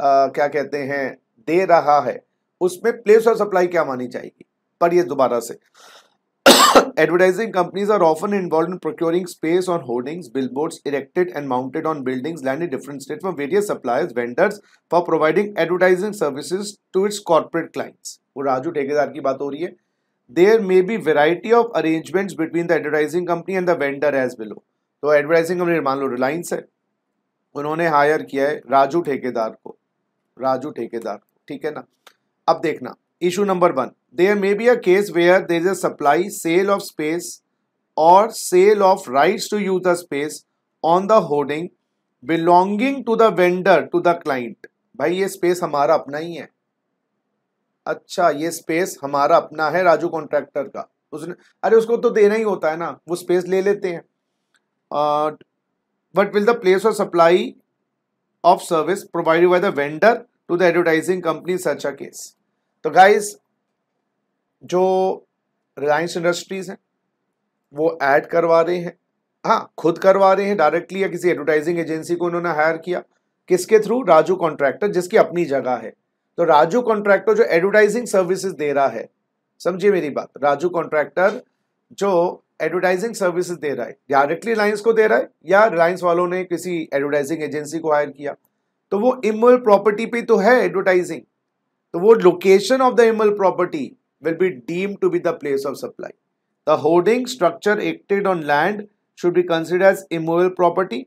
आ, क्या कहते हैं दे रहा है उसमें प्लेस ऑफ सप्लाई क्या मानी चाहिए पर ये दोबारा से advertising companies are often involve in procuring space on hoardings billboard erected and mounted on building different state for various suppliers vendors for providing advertising services to its corporate clients वो राजू ठेकेदार की बात हो रही है there may be variety of arrangements between the advertising company and the vendor as below तो एडवर्टाइजिंग कंपनी मान लो रिलायंस है उन्होंने हायर किया है राजू ठेकेदार को राजू ठेकेदार ठीक है ना अब देखना issue number one there may be a case where there is a supply sale of space और sale of rights to use the space on the hoarding belonging to the vendor to the client भाई ये स्पेस हमारा अपना ही है अच्छा ये स्पेस हमारा अपना है राजू कॉन्ट्रैक्टर का उसने अरे उसको तो देना ही होता है ना वो स्पेस ले लेते हैं uh, what will the place of supply of service provided by the vendor to the advertising company in such a case तो गाइस जो रिलायंस इंडस्ट्रीज हैं वो एड करवा रहे हैं हाँ खुद करवा रहे हैं डायरेक्टली या किसी एडवर्टाइजिंग एजेंसी को उन्होंने हायर किया किसके थ्रू राजू कॉन्ट्रैक्टर जिसकी अपनी जगह है तो राजू कॉन्ट्रैक्टर जो एडवर्टाइजिंग सर्विसेज दे रहा है समझिए मेरी बात राजू कॉन्ट्रैक्टर जो एडवर्टाइजिंग सर्विसेज दे रहा है डायरेक्टली रिलायंस को दे रहा है या रिलायंस वालों ने किसी एडवर्टाइजिंग एजेंसी को हायर किया तो वो इमल प्रॉपर्टी पे तो है एडवर्टाइजिंग तो वो location of the immovable property will be deem to be the place of supply the hoarding structure erected on land should be consider as considered property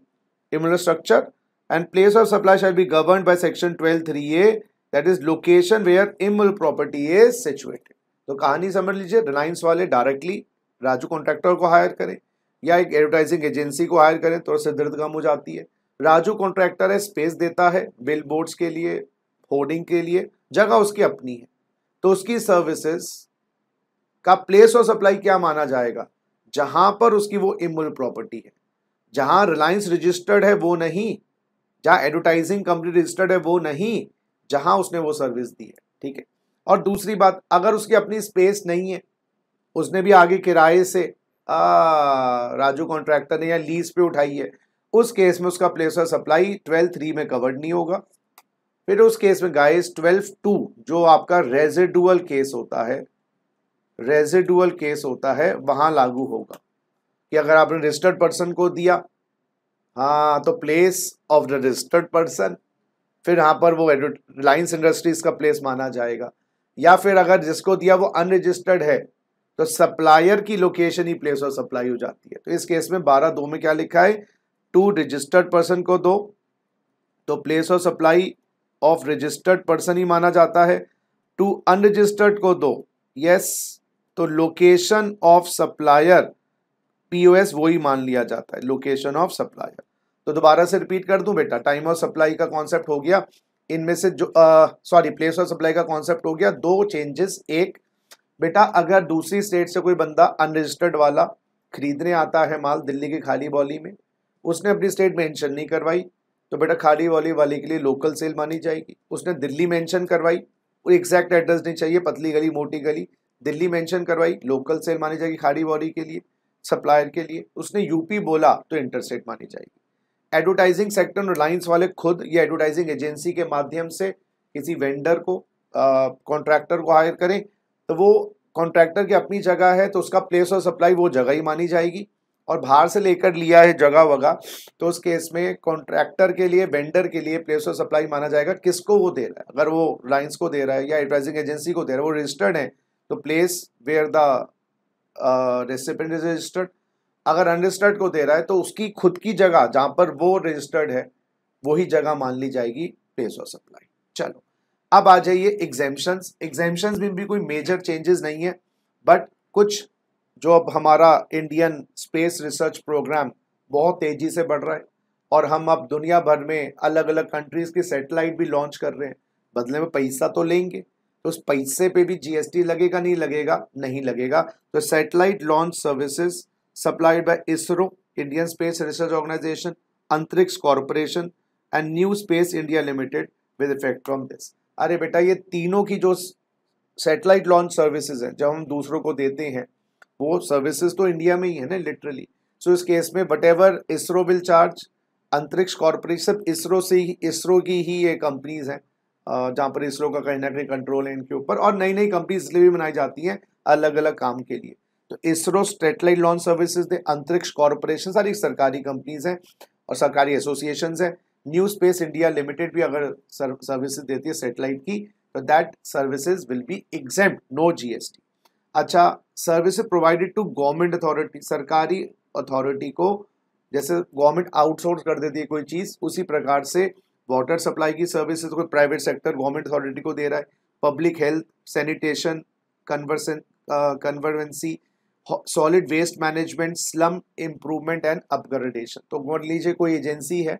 immovable structure and place of supply shall be govern by section twelve three A that is location where immovable property is situated तो कहानी समझ लीजिए रिलायंस वाले डायरेक्टली राजू कॉन्ट्रैक्टर को हायर करें या एक एडवर्टाइजिंग एजेंसी को हायर करें तो उससे दर्द कम हो जाती है राजू कॉन्ट्रैक्टर है स्पेस देता है बिल बोर्ड्स के लिए होर्डिंग के लिए जगह उसकी अपनी है तो उसकी सर्विसेज का प्लेस ऑफ सप्लाई क्या माना जाएगा जहां पर उसकी वो इमूल प्रॉपर्टी है जहां रिलायंस रजिस्टर्ड है वो नहीं जहां एडवर्टाइजिंग कंपनी रजिस्टर्ड है वो नहीं जहां उसने वो सर्विस दी है ठीक है और दूसरी बात अगर उसकी अपनी स्पेस नहीं है उसने भी आगे किराए से आ, राजू कॉन्ट्रैक्टर ने या लीज पे उठाई है उस केस में उसका place of supply twelve three में कवर्ड नहीं होगा फिर उस केस में गाइस ट्वेल्व टू जो आपका रेजिडुअल केस होता है रेजिडुअल केस होता है वहां लागू होगा कि अगर आपने रजिस्टर्ड पर्सन को दिया हाँ तो place of the registered person फिर यहाँ पर वो रिलायंस इंडस्ट्रीज का प्लेस माना जाएगा या फिर अगर जिसको दिया वो अनरजिस्टर्ड है तो सप्लायर की लोकेशन ही प्लेस ऑफ सप्लाई हो जाती है तो इस केस में बारह दो में क्या लिखा है टू रजिस्टर्ड पर्सन को दो तो place of supply of registered person ही माना जाता है टू अनरजिस्टर्ड को दो यस तो लोकेशन ऑफ सप्लायर पीओएस वो ही मान लिया जाता है लोकेशन ऑफ सप्लायर तो दोबारा से रिपीट कर दूं बेटा टाइम ऑफ सप्लाई का कॉन्सेप्ट हो गया इनमें से जो सॉरी प्लेस ऑफ सप्लाई का कॉन्सेप्ट हो गया दो चेंजेस एक बेटा अगर दूसरी स्टेट से कोई बंदा अनरजिस्टर्ड वाला खरीदने आता है माल दिल्ली की खाली बॉली में उसने अपनी स्टेट मेंशन नहीं करवाई तो बेटा खाली बॉली वाले के लिए लोकल सेल मानी जाएगी उसने दिल्ली मेंशन करवाई और एग्जैक्ट एड्रेस नहीं चाहिए पतली गली मोटी गली दिल्ली मेंशन करवाई लोकल सेल मानी जाएगी खाड़ी बॉली के लिए सप्लायर के लिए उसने यूपी बोला तो इंटरस्टेट मानी जाएगी एडवर्टाइजिंग सेक्टर रिलायंस वाले खुद ये एडवर्टाइजिंग एजेंसी के माध्यम से किसी वेंडर को कॉन्ट्रैक्टर को हायर करें तो वो कॉन्ट्रैक्टर की अपनी जगह है तो उसका प्लेस ऑफ सप्लाई वो जगह ही मानी जाएगी और बाहर से लेकर लिया है जगह वगह तो उस केस में कॉन्ट्रैक्टर के लिए वेंडर के लिए प्लेस ऑफ सप्लाई माना जाएगा किसको वो दे रहा है अगर वो लाइन्स को दे रहा है या एडवाइजिंग एजेंसी को दे रहा है वो रजिस्टर्ड है तो place where the recipient is registered अगर अनरजिस्टर्ड को दे रहा है तो उसकी खुद की जगह जहाँ पर वो रजिस्टर्ड है वही जगह मान ली जाएगी प्लेस ऑफ सप्लाई चलो अब आ जाइए एग्जाम्शंस एग्जाम्शंस में भी कोई मेजर चेंजेस नहीं है बट कुछ जो अब हमारा इंडियन स्पेस रिसर्च प्रोग्राम बहुत तेज़ी से बढ़ रहा है और हम अब दुनिया भर में अलग अलग कंट्रीज़ की सेटेलाइट भी लॉन्च कर रहे हैं बदले में पैसा तो लेंगे तो उस पैसे पे भी जीएसटी लगेगा नहीं लगेगा नहीं लगेगा तो satellite launch services supplied by ISRO Indian space research organisation Antrix corporation and new space India limited with effect from this अरे बेटा ये तीनों की जो सैटेलाइट लॉन्च सर्विसेज हैं जब हम दूसरों को देते हैं वो सर्विसेज तो इंडिया में ही है ना लिटरली सो इस केस में whatever ISRO will charge Antrix corporation ISRO से ही इसरो की ही ये कंपनीज हैं जहाँ पर इसरो का कहीं ना कहीं कंट्रोल है इनके ऊपर और नई नई कंपनी इसलिए भी बनाई जाती हैं अलग अलग काम के लिए तो इसरो सेटेलाइट लॉन्च सर्विसेज दे अंतरिक्ष कॉरपोरेशन सारी सरकारी कंपनीज हैं और सरकारी एसोसिएशन हैं न्यू स्पेस इंडिया लिमिटेड भी अगर सर्विसेज देती है सेटेलाइट की तो that services will be exempt no GST अच्छा service provided to government authority सरकारी अथॉरिटी को जैसे गवर्नमेंट आउटसोर्स कर देती है कोई चीज़ उसी प्रकार से वाटर सप्लाई की सर्विसेज कोई प्राइवेट सेक्टर गवर्नमेंट अथॉरिटी को दे रहा है public health sanitation conversion conservancy solid waste management slum improvement and upgradation तो मान लीजिए कोई एजेंसी है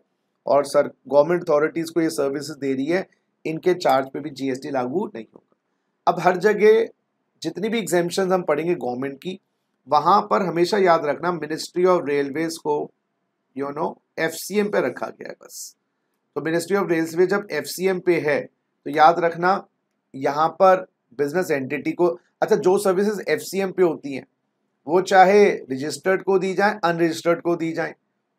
और सर गवर्नमेंट अथॉरिटीज़ को ये सर्विसेज दे रही है इनके चार्ज पे भी जीएसटी लागू नहीं होगा अब हर जगह जितनी भी एग्जेम्पन हम पढ़ेंगे गवर्नमेंट की वहाँ पर हमेशा याद रखना मिनिस्ट्री ऑफ रेलवेज़ को यू नो एफ पे रखा गया है बस तो मिनिस्ट्री ऑफ रेलवे जब एफ पे है तो याद रखना यहाँ पर बिजनेस एंटिटी को अच्छा जो सर्विसेज एफ पे होती हैं वो चाहे रजिस्टर्ड को दी जाए अनरजिस्टर्ड को दी जाए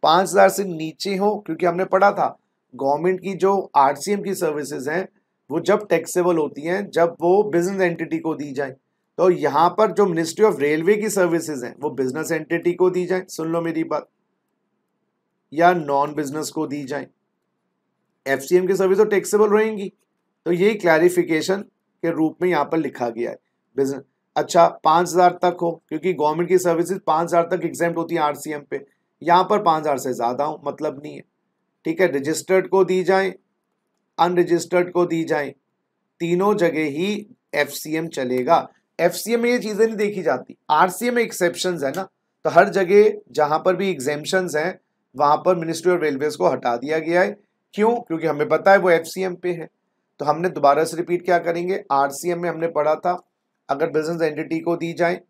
पाँच हज़ार से नीचे हो क्योंकि हमने पढ़ा था गवर्नमेंट की जो आर की सर्विसेज हैं वो जब टैक्सेबल होती हैं जब वो बिजनेस एंटिटी को दी जाए तो यहाँ पर जो मिनिस्ट्री ऑफ रेलवे की सर्विसेज हैं वो बिजनेस एंटिटी को दी जाए सुन लो मेरी बात या नॉन बिजनेस को दी जाए एफ की सर्विस तो टैक्सेबल रहेंगी तो ये क्लैरिफिकेशन के रूप में यहाँ पर लिखा गया है बिजनेस अच्छा पाँच हज़ार तक हो क्योंकि गवर्नमेंट की सर्विसेज पाँच हज़ार तक एग्जाम होती हैं आरसीएम पे यहाँ पर पाँच हज़ार से ज़्यादा हूँ मतलब नहीं है ठीक है रजिस्टर्ड को दी जाए अनरजिस्टर्ड को दी जाए तीनों जगह ही एफ चलेगा एफ में ये चीज़ें नहीं देखी जाती आर में एक्सेप्शन है ना तो हर जगह जहाँ पर भी एग्जेम्पन हैं वहाँ पर मिनिस्ट्री ऑफ रेलवेज को हटा दिया गया है क्यों क्योंकि हमें पता है वो एफ पे है तो हमने दोबारा से रिपीट क्या करेंगे आर में हमने पढ़ा था अगर बिजनेस एंटिटी को दी जाए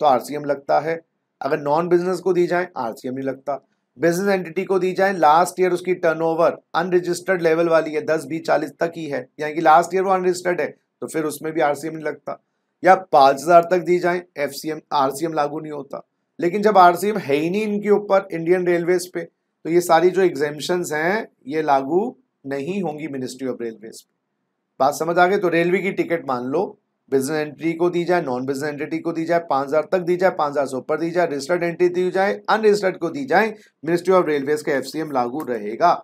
तो आर लगता है अगर नॉन बिजनेस को दी जाए आरसीएम नहीं लगता बिजनेस एंटिटी को दी जाए लास्ट ईयर उसकी टर्नओवर अनरजिस्टर्ड लेवल वाली है दस बीस चालीस तक ही है यानी कि लास्ट ईयर वो अनरजिस्टर्ड है तो फिर उसमें भी आरसीएम नहीं लगता या पांच हज़ार तक दी जाए F C M R C M लागू नहीं होता लेकिन जब आर सी एम है ही नहीं इनके ऊपर इंडियन रेलवेज पे तो ये सारी जो एग्जेम्पन्स हैं ये लागू नहीं होंगी मिनिस्ट्री ऑफ रेलवेज पे बात समझ आ गई तो रेलवे की टिकट मान लो बिजनेस एंट्री को दी जाए नॉन बिजनेस एंटिटी को दी जाए पाँच हज़ार तक दी जाए पाँच हज़ार से ऊपर दी जाए रजिस्टर्ड एंट्री दी जाए अनरजिस्टर्ड को दी जाए मिनिस्ट्री ऑफ रेलवेज का एफ लागू रहेगा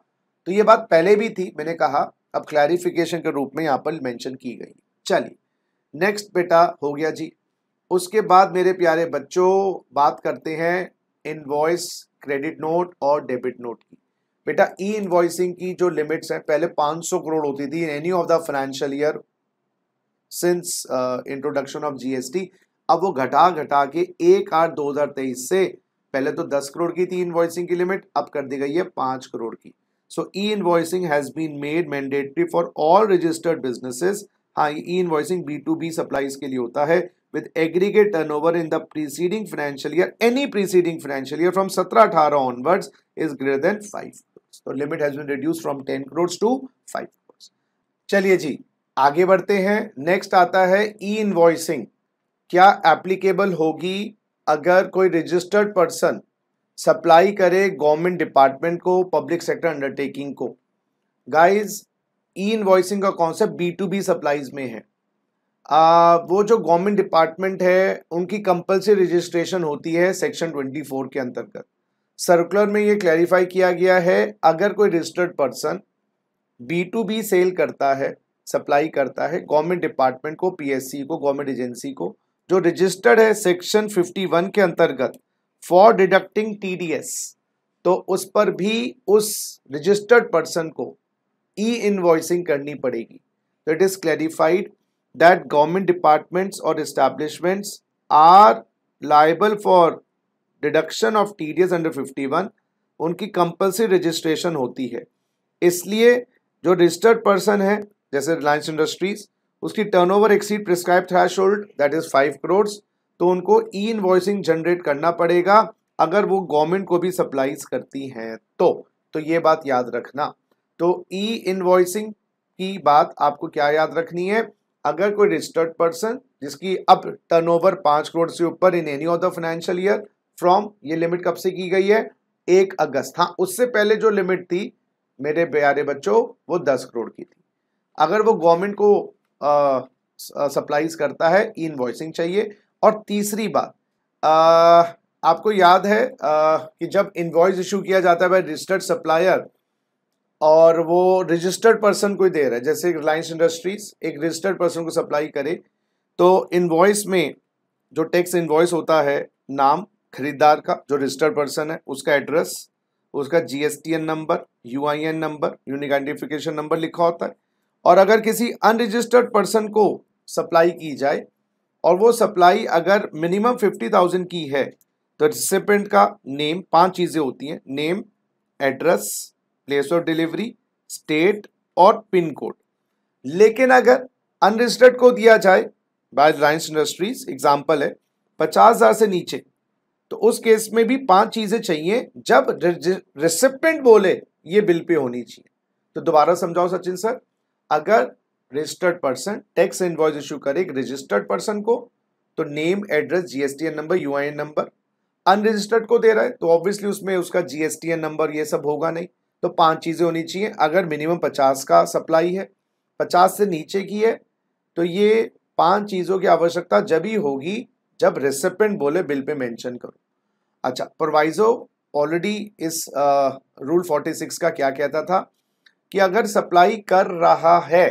तो ये बात पहले भी थी मैंने कहा अब क्लैरिफिकेशन के रूप में यहाँ पर मैंशन की गई चलिए नेक्स्ट बेटा हो गया जी उसके बाद मेरे प्यारे बच्चों बात करते हैं इनवॉइस क्रेडिट नोट और डेबिट नोट की बेटा ई इनवॉइसिंग की जो लिमिट्स हैं पहले 500 करोड़ होती थी in any of the financial year since introduction of GST अब वो घटा घटा के एक आठ दो हजार तेईस से पहले तो दस करोड़ की थी इनवॉइसिंग की लिमिट अब कर दी गई है पांच करोड़ की so e invoicing has been made mandatory for all registered businesses हाँ ये e invoicing B to B supplies के लिए होता है with aggregate turnover in the preceding financial year any preceding financial year from सत्रह अठारह onwards is greater than five तो limit has been reduce from ten crore to five crore चलिए जी आगे बढ़ते हैं नेक्स्ट आता है ई इन्वॉइसिंग क्या एप्लीकेबल होगी अगर कोई रजिस्टर्ड पर्सन सप्लाई करे गवर्नमेंट डिपार्टमेंट को पब्लिक सेक्टर अंडरटेकिंग को गाइस ई इन्वॉइसिंग का concept B to B supplies में है आ, वो जो गवर्नमेंट डिपार्टमेंट है उनकी कंपलसरी रजिस्ट्रेशन होती है सेक्शन 24 के अंतर्गत सर्कुलर में ये क्लैरिफाई किया गया है अगर कोई registered person B to B sale करता है सप्लाई करता है गवर्नमेंट डिपार्टमेंट को पीएससी को गवर्नमेंट एजेंसी को जो रजिस्टर्ड है सेक्शन 51 के अंतर्गत फॉर डिडक्टिंग टीडीएस तो उस पर भी उस रजिस्टर्ड पर्सन को ई इन्वॉइसिंग करनी पड़ेगी तो it is clarified that government departments और establishments are liable for deduction of T under fifty उनकी कंपल्सरी रजिस्ट्रेशन होती है इसलिए जो रजिस्टर्ड पर्सन है जैसे रिलायंस इंडस्ट्रीज उसकी turnover exceed prescribe threshold that is five crore तो उनको ई इन्वॉइसिंग जनरेट करना पड़ेगा अगर वो गवर्नमेंट को भी सप्लाईज करती हैं तो तो ये बात याद रखना तो ई इन्वॉइसिंग की बात आपको क्या याद रखनी है अगर कोई रजिस्टर्ड पर्सन जिसकी अब टर्नओवर पाँच करोड़ से ऊपर in any of the financial year from ये लिमिट कब से की गई है एक अगस्त हाँ उससे पहले जो लिमिट थी मेरे प्यारे बच्चों वो दस करोड़ की थी अगर वो गवर्नमेंट को सप्लाईज करता है इन वॉइसिंग चाहिए और तीसरी बात आ, आपको याद है आ, कि जब इन्वॉइस इशू किया जाता है बाय रजिस्टर्ड सप्लायर और वो रजिस्टर्ड पर्सन ही दे रहा है जैसे रिलायंस इंडस्ट्रीज एक रजिस्टर्ड पर्सन को सप्लाई करे तो इन्वॉइस में जो टैक्स इन्वॉइस होता है नाम खरीदार का जो रजिस्टर्ड पर्सन है उसका एड्रेस उसका GSTN number UIN number unique identification number लिखा होता है और अगर किसी अनरजिस्टर्ड पर्सन को सप्लाई की जाए और वो सप्लाई अगर मिनिमम फिफ्टी थाउजेंड की है तो रिसिपेंट का नेम पांच चीज़ें होती हैं name address place of delivery state और पिन कोड लेकिन अगर अनरजिस्टर्ड को दिया जाए बाय रिलायंस इंडस्ट्रीज एग्जाम्पल है पचास हज़ार से नीचे तो उस केस में भी पांच चीज़ें चाहिए जब रिसिपेंट बोले ये बिल पे होनी चाहिए तो दोबारा समझाओ सचिन सर अगर registered person tax invoice issue करे एक रजिस्टर्ड पर्सन को तो name address GSTN number U number unregistered को दे रहा है तो ऑब्वियसली उसमें उसका जीएसटीएन नंबर ये सब होगा नहीं तो पांच चीज़ें होनी चाहिए अगर मिनिमम पचास का सप्लाई है पचास से नीचे की है तो ये पांच चीज़ों की आवश्यकता जब ही होगी जब रेसिपेंट बोले बिल पे मेंशन करो अच्छा प्रोवाइजो ऑलरेडी इस रूल फोर्टी सिक्स का क्या कहता था कि अगर सप्लाई कर रहा है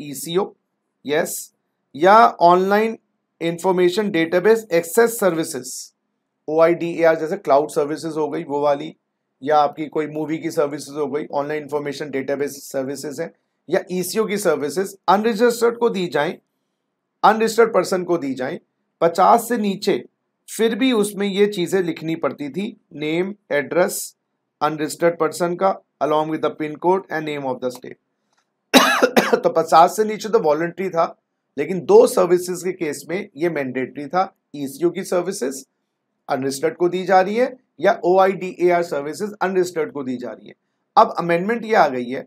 ईसीओ e यस या online information database access services O जैसे क्लाउड सर्विसेज हो गई वो वाली या आपकी कोई मूवी की सर्विसेज हो गई ऑनलाइन इंफॉर्मेशन डेटाबेस सर्विसेज है या ईसीओ e की सर्विसेज अनरजिस्टर्ड को दी जाए अनरजिस्टर्ड पर्सन को दी जाए पचास से नीचे फिर भी उसमें ये चीज़ें लिखनी पड़ती थी नेम एड्रेस अनरजिस्टर्ड पर्सन का along with the pin code and name of the state तो पचास से नीचे तो वॉलंट्री था लेकिन दो सर्विसेज के केस में ये मैंडेटरी था ईसीओ e की सर्विसेज अनरजिस्टर्ड को दी जा रही है या O I D A R services unregistered को दी जा रही है अब अमेंडमेंट ये आ गई है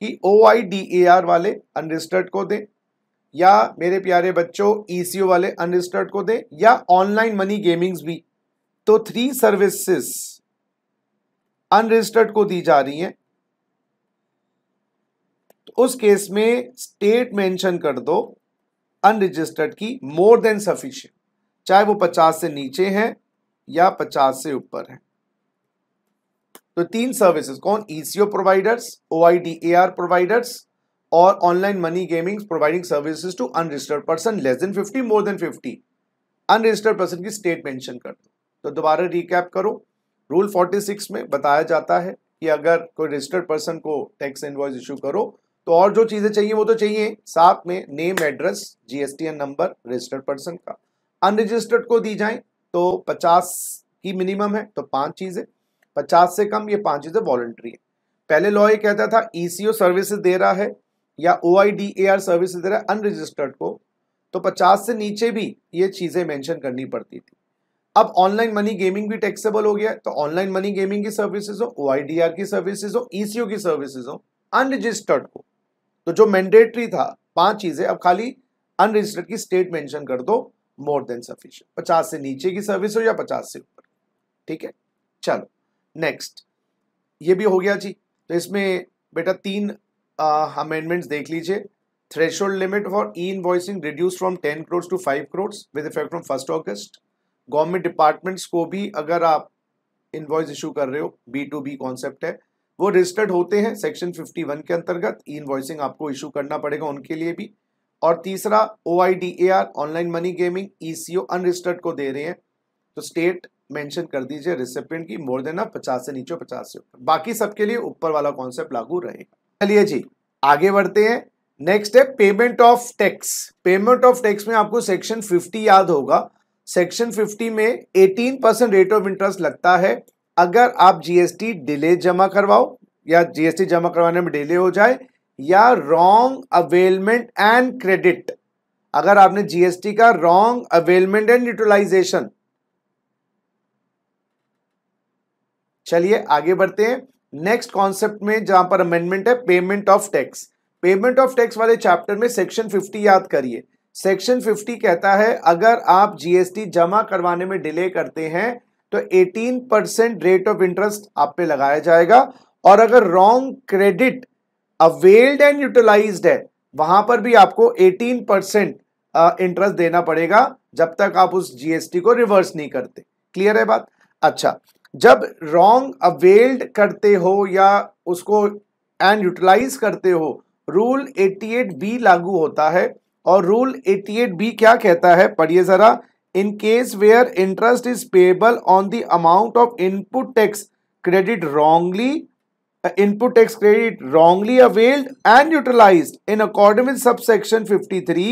कि O I D A R वाले अनरजिस्टर्ड को दें या मेरे प्यारे बच्चों ईसीओ e वाले अनरजिस्टर्ड को दें या ऑनलाइन मनी गेमिंग्स भी तो थ्री सर्विसेज अनरजिस्टर्ड को दी जा रही है तो उस केस में स्टेट मेंशन कर दो अनरजिस्टर्ड की मोर देन सफिशियंट चाहे वो 50 से नीचे है या 50 से ऊपर है तो तीन सर्विसेज कौन ईसीओ प्रोवाइडर्स ओ प्रोवाइडर्स और online money gaming providing services to unregistered person less than 50 more than 50 unregistered person की स्टेट मेंशन कर दो तो दोबारा रिकैप करो रूल 46 में बताया जाता है कि अगर कोई रजिस्टर्ड पर्सन को टैक्स इन्वॉइस इशू करो तो और जो चीज़ें चाहिए वो तो चाहिए साथ में name address GSTN number registered person का अनरजिस्टर्ड को दी जाए तो 50 की मिनिमम है तो पांच चीज़ें 50 से कम ये पांच चीज़ें वॉल्ट्री है पहले लॉ ये कहता था ईसीओ e सर्विसेज दे रहा है या O I D A R services दे रहा है अनरजिस्टर्ड को तो पचास से नीचे भी ये चीज़ें मेंशन करनी पड़ती थी अब ऑनलाइन मनी गेमिंग भी टैक्सेबल हो गया तो ऑनलाइन मनी गेमिंग की सर्विसेज हो ओ की सर्विसेज हो ईसीओ e की सर्विसेज हो अनरजिस्टर्ड को तो जो मैंडेटरी था पांच चीजें अब खाली अनरजिस्टर्ड की स्टेट मेंशन कर दो मोर देन सफिशियंट पचास से नीचे की सर्विस हो या पचास से ऊपर ठीक है चलो नेक्स्ट ये भी हो गया जी तो इसमें बेटा तीन अमेंडमेंट्स देख लीजिए threshold limit for e voicing reduce from ten crore to five crore with effect from first August government departments को भी अगर आप इन्वॉइस इशू कर रहे हो बी टू बी कॉन्सेप्ट है वो रजिस्टर्ड होते हैं सेक्शन 51 के अंतर्गत ई इन्वॉइसिंग आपको इशू करना पड़ेगा उनके लिए भी और तीसरा O I D A R online money gaming E C O unregistered को दे रहे हैं तो स्टेट मेंशन कर दीजिए रिसिपेंट की मोर देन पचास से नीचे पचास से ऊपर बाकी सबके लिए ऊपर वाला कॉन्सेप्ट लागू रहेगा चलिए जी आगे बढ़ते हैं नेक्स्ट है payment of tax payment of tax में आपको सेक्शन 50 याद होगा सेक्शन 50 में 18 परसेंट रेट ऑफ इंटरेस्ट लगता है अगर आप जीएसटी डिले जमा करवाओ या जीएसटी जमा करवाने में डिले हो जाए या रॉन्ग अवेलमेंट एंड क्रेडिट अगर आपने जीएसटी का रॉन्ग अवेलमेंट एंड यूटिलाइजेशन चलिए आगे बढ़ते हैं नेक्स्ट कॉन्सेप्ट में जहां पर अमेंडमेंट है payment of tax payment of tax वाले चैप्टर में सेक्शन 50 याद करिए सेक्शन 50 कहता है अगर आप जीएसटी जमा करवाने में डिले करते हैं तो 18 परसेंट रेट ऑफ इंटरेस्ट आप पे लगाया जाएगा और अगर wrong credit availed and utilise है वहां पर भी आपको 18 परसेंट इंटरेस्ट देना पड़ेगा जब तक आप उस जीएसटी को रिवर्स नहीं करते क्लियर है बात अच्छा जब रॉन्ग अवेल्ड करते हो या उसको एंड यूटिलाइज करते हो रूल 88 बी लागू होता है और रूल एट बी क्या कहता है पढ़िए जरा in case where interest is payable on the amount of input tax credit wrongly input tax credit wrongly availed and utilise in accordance with section fifty three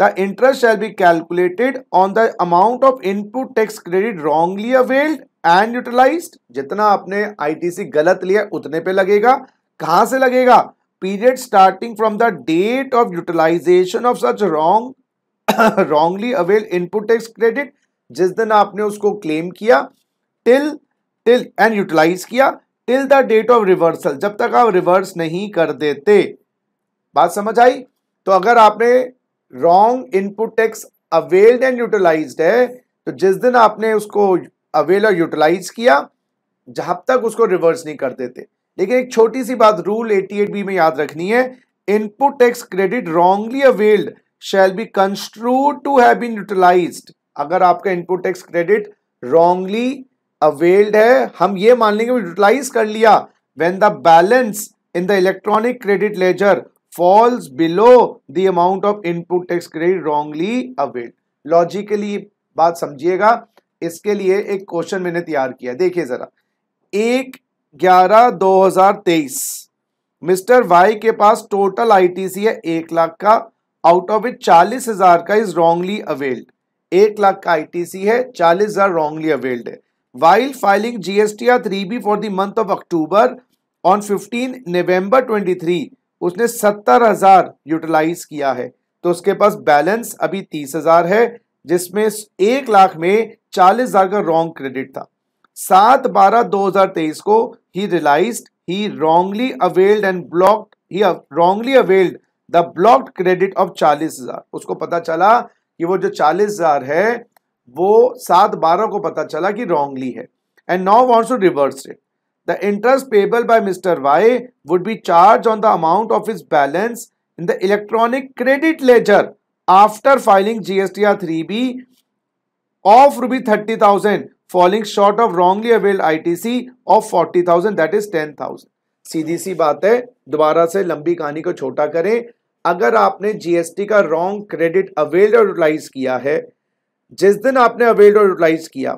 the interest shall be calculated on the amount of input tax credit wrongly availed and utilise जितना आपने आई टी सी गलत लिया उतने पर लगेगा कहां से लगेगा period starting from the date of utilization of such wrong wrongly availed input tax credit जिस दिन आपने उसको claim किया till till and utilize किया till the date of reversal जब तक आप reverse नहीं कर देते बात समझ आई तो अगर आपने wrong input tax availed and utilized है तो जिस दिन आपने उसको avail और utilize किया जब तक उसको reverse नहीं कर देते लेकिन एक छोटी सी बात रूल 88 बी में याद रखनी है input tax credit wrongly availed shall be construed to have been utilise अगर आपका input tax credit wrongly availed है हम ये मान लेंगे यूटिलाइज कर लिया when the balance in the electronic credit ledger falls below the amount of input tax credit wrongly availed logically बात समझिएगा इसके लिए एक क्वेश्चन मैंने तैयार किया देखिए जरा एक ग्यारह दो हजार तेईस मिस्टर वाई के पास टोटल आईटीसी है एक लाख का आउट ऑफ इट चालीस हजार का इज रॉन्गली अवेल्ड एक लाख का आईटीसी है चालीस हजार रॉन्गली अवेल्ड है while filing GST R three B for the month of October on fifteen November 23 उसने सत्तर हजार यूटिलाइज किया है तो उसके पास बैलेंस अभी तीस हजार है जिसमें एक लाख में चालीस हजार का रॉन्ग क्रेडिट था सात बारह दो हजार तेईस को he realized he wrongly availed and blocked he wrongly availed the blocked credit of 40000 उसको पता चला कि वो जो 40000 है वो सात बारह को पता चला कि रॉन्गली है and now wants to reverse it the interest payable by mister Y would be charge on the amount of his balance in the electronic credit ledger after filing GSTR three B of rupee thirty thousand falling short of wrongly availed C of thousand that is thousand सीधी सी बात है दोबारा से लंबी कहानी को छोटा करें अगर आपने जीएसटी का रॉन्ग क्रेडिट अवेल्ड और यूटिलाइज किया है जिस दिन आपने अवेल्ड और यूटिलाइज किया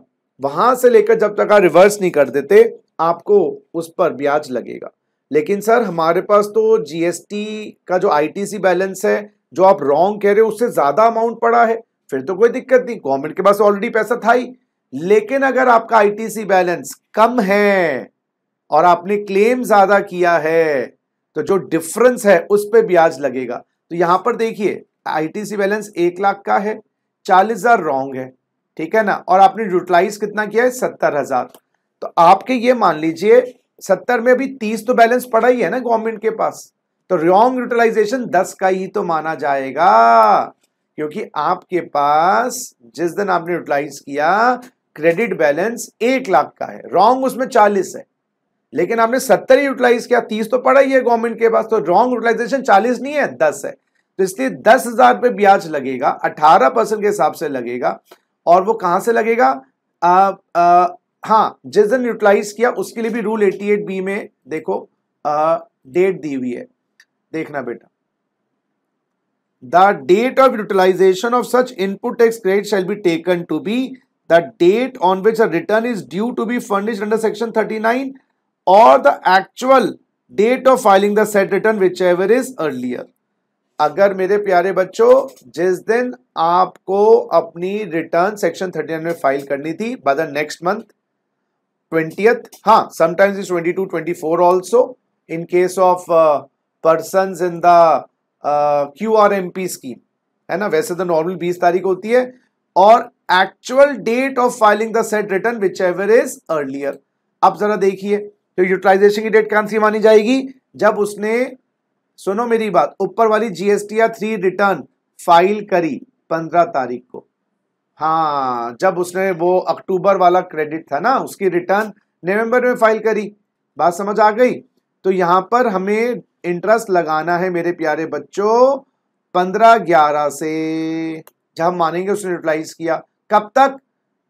वहां से लेकर जब तक आप रिवर्स नहीं कर देते आपको उस पर ब्याज लगेगा लेकिन सर हमारे पास तो जीएसटी का जो आईटीसी बैलेंस है जो आप रॉन्ग कह रहे हो उससे ज्यादा अमाउंट पड़ा है फिर तो कोई दिक्कत नहीं गवर्नमेंट के पास ऑलरेडी पैसा था ही लेकिन अगर आपका आईटीसी बैलेंस कम है और आपने क्लेम ज्यादा किया है तो जो डिफरेंस है उस पर ब्याज लगेगा तो यहां पर देखिए आईटीसी बैलेंस एक लाख का है चालीस हजार रॉन्ग है ठीक है ना और आपने यूटिलाइज कितना किया है सत्तर हजार तो आपके ये मान लीजिए सत्तर में अभी तीस तो बैलेंस पड़ा ही है ना गवर्नमेंट के पास तो रॉन्ग यूटिलाइजेशन दस का ही तो माना जाएगा क्योंकि आपके पास जिस दिन आपने यूटिलाइज किया क्रेडिट बैलेंस एक लाख का है रॉन्ग उसमें चालीस है लेकिन आपने सत्तर ही यूटिलाइज किया तीस तो पड़ा ही है गवर्नमेंट के पास तो रॉन्ग यूटिलाइजेशन चालीस नहीं है दस है तो इसलिए दस हजार पे ब्याज लगेगा अठारह परसेंट के हिसाब से लगेगा और वो कहां से लगेगा आ, आ, हाँ जिस दिन यूटिलाइज किया उसके लिए भी रूल एटी एट बी में देखो आ, डेट दी हुई है देखना बेटा the date of utilisation of such input tax credit shall be taken to be the date on which a return is due to be furnished under section 39 or the actual date of filing the said return whichever is earlier अगर मेरे प्यारे बच्चों जिस दिन आपको अपनी रिटर्न सेक्शन 39 में फाइल करनी थी by the next month twentieth हाँ sometimes is 22 24 also in case of person in the Q R M P scheme है ना वैसे तो नॉर्मल 20 तारीख होती है और date of filing the said return whichever is earlier अब जरा देखिए तो यूटिलाइजेशन की डेट कौन सी मानी जाएगी जब उसने सुनो मेरी बात ऊपर वाली जीएसटी या थ्री रिटर्न फाइल करी पंद्रह तारीख को हाँ जब उसने वो अक्टूबर वाला क्रेडिट था ना उसकी रिटर्न नवंबर में फाइल करी बात समझ आ गई तो यहां पर हमें इंटरेस्ट लगाना है मेरे प्यारे बच्चों पंद्रह ग्यारह से जब हम मानेंगे उसने यूटिलाइज किया कब तक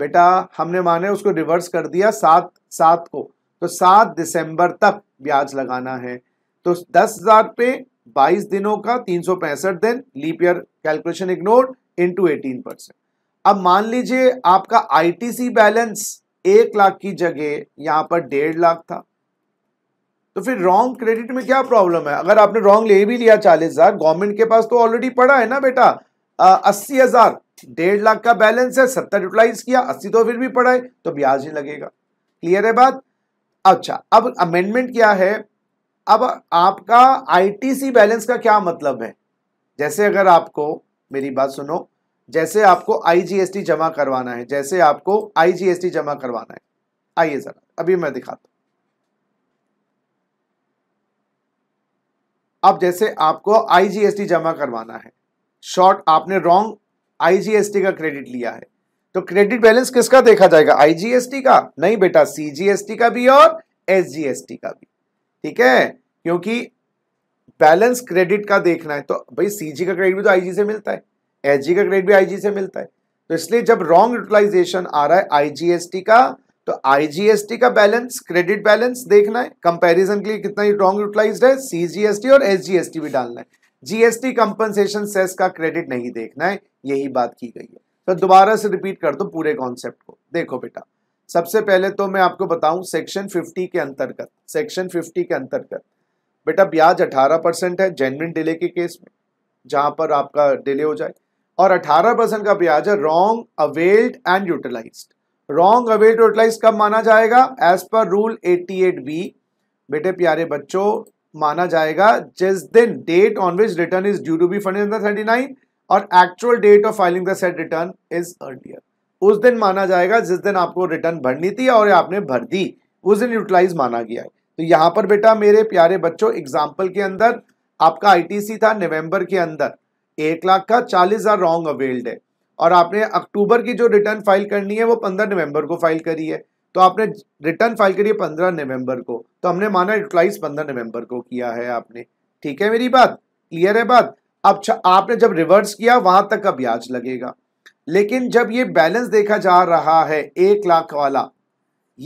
बेटा हमने माने उसको रिवर्स कर दिया सात सात को तो सात दिसंबर तक ब्याज लगाना है तो दस हजार पे बाईस दिनों का तीन सौ पैंसठ दिन leap year calculation ignore into eighteen percent अब मान लीजिए आपका आईटीसी बैलेंस एक लाख की जगह यहां पर डेढ़ लाख था तो फिर रॉन्ग क्रेडिट में क्या प्रॉब्लम है अगर आपने रॉन्ग ले भी लिया चालीस हजार गवर्नमेंट के पास तो ऑलरेडी पड़ा है ना बेटा अस्सी हजार डेढ़ लाख का बैलेंस है सत्तर यूटिलाइज किया अस्सी तो फिर भी पड़ा है तो ब्याज नहीं लगेगा क्लियर है बात अच्छा अब अमेंडमेंट क्या है अब आपका आईटीसी बैलेंस का क्या मतलब है जैसे अगर आपको मेरी बात सुनो जैसे आपको आईजीएसटी जमा करवाना है जैसे आपको आईजीएसटी जमा करवाना है आइए सर अभी मैं दिखाता हूँ अब जैसे आपको आईजीएसटी जमा करवाना है शॉर्ट आपने रॉन्ग आईजीएसटी का क्रेडिट लिया है तो क्रेडिट बैलेंस किसका देखा जाएगा आईजीएसटी का नहीं बेटा सीजीएसटी का भी और एसजीएसटी का भी ठीक है क्योंकि बैलेंस क्रेडिट का देखना है तो भाई सीजी का क्रेडिट भी तो आईजी से मिलता है एसजी का क्रेडिट भी आईजी से मिलता है तो इसलिए जब रॉन्ग यूटिलाइजेशन आ रहा है आईजीएसटी का तो आईजीएसटी का बैलेंस क्रेडिट बैलेंस देखना है कंपैरिजन के लिए कितना रॉन्ग यूटिलाइज्ड है सीजीएसटी और एसजीएसटी भी डालना है जीएसटी कंपनसेशन सेस का क्रेडिट नहीं देखना है यही बात की गई है तो दोबारा से रिपीट कर दो पूरे कॉन्सेप्ट को देखो बेटा सबसे पहले तो मैं आपको बताऊं सेक्शन 50 के अंतर्गत सेक्शन 50 के अंतर्गत बेटा ब्याज 18 परसेंट है जेनविन डिले के केस में जहां पर आपका डिले हो जाए और 18 परसेंट का ब्याज है wrong availed and utilise wrong availed utilise कब माना जाएगा एज पर रूल 88 बी बेटे प्यारे बच्चों माना जाएगा जिस दिन date on which return is due to be fund thirty nine और actual date of filing the said return is earlier उस दिन माना जाएगा जिस दिन आपको रिटर्न भरनी थी और आपने भर दी उस दिन यूटिलाइज माना गया है तो यहाँ पर बेटा मेरे प्यारे बच्चों एग्जाम्पल के अंदर आपका आईटीसी था नवंबर के अंदर एक लाख का चालीस हजार रॉन्ग अवेल्ड है और आपने अक्टूबर की जो रिटर्न फाइल करनी है वो पंद्रह नवंबर को फाइल करी है तो आपने रिटर्न फाइल करी पंद्रह नवंबर को तो हमने माना यूटिलाइज पंद्रह नवंबर को किया है आपने ठीक है मेरी बात क्लियर है बात अब आपने जब रिवर्स किया वहां तक का ब्याज लगेगा लेकिन जब ये बैलेंस देखा जा रहा है एक लाख वाला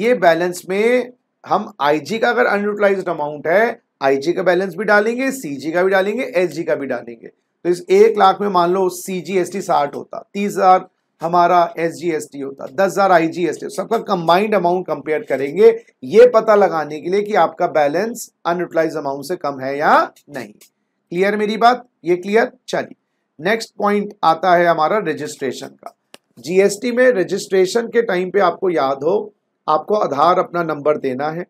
ये बैलेंस में हम आईजी का अगर अनयूटिलाइज अमाउंट है आईजी का बैलेंस भी डालेंगे सीजी का भी डालेंगे एसजी का भी डालेंगे तो इस एक लाख में मान लो टी साठ होता तीस हजार हमारा एस जी एस टी होता दस हजार आई जी एस टी सबका कंबाइंड अमाउंट कंपेयर करेंगे ये पता लगाने के लिए कि आपका बैलेंस अनयूटिलाइज अमाउंट से कम है या नहीं क्लियर मेरी बात ये क्लियर चलिए नेक्स्ट पॉइंट आता है हमारा रजिस्ट्रेशन का जीएसटी में रजिस्ट्रेशन के टाइम पे आपको याद हो आपको आधार अपना नंबर देना है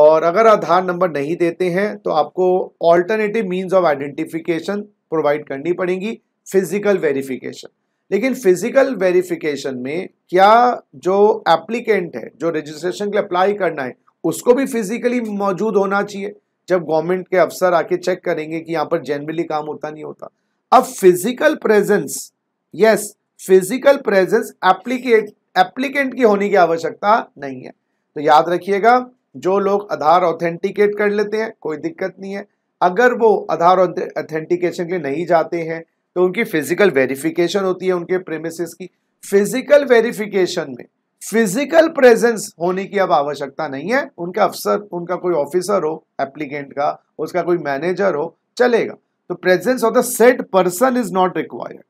और अगर आधार नंबर नहीं देते हैं तो आपको alternative means of identification provide करनी पड़ेगी फिजिकल वेरिफिकेशन लेकिन फिजिकल वेरिफिकेशन में क्या जो एप्लीकेंट है जो रजिस्ट्रेशन के लिए अप्लाई करना है उसको भी फिजिकली मौजूद होना चाहिए जब गवर्नमेंट के अफसर आके चेक करेंगे कि यहाँ पर जेनरली काम होता नहीं होता अब physical presence yes physical presence applicate applicant की होने की आवश्यकता नहीं है तो याद रखिएगा जो लोग आधार ऑथेंटिकेट कर लेते हैं कोई दिक्कत नहीं है अगर वो आधार ऑथेंटिकेशन के लिए नहीं जाते हैं तो उनकी फिजिकल वेरिफिकेशन होती है उनके प्रेमिसेस की फिजिकल वेरिफिकेशन में फिजिकल प्रेजेंस होने की अब आवश्यकता नहीं है उनका अफसर उनका कोई ऑफिसर हो एप्लीकेंट का उसका कोई मैनेजर हो चलेगा तो presence of the said person is not required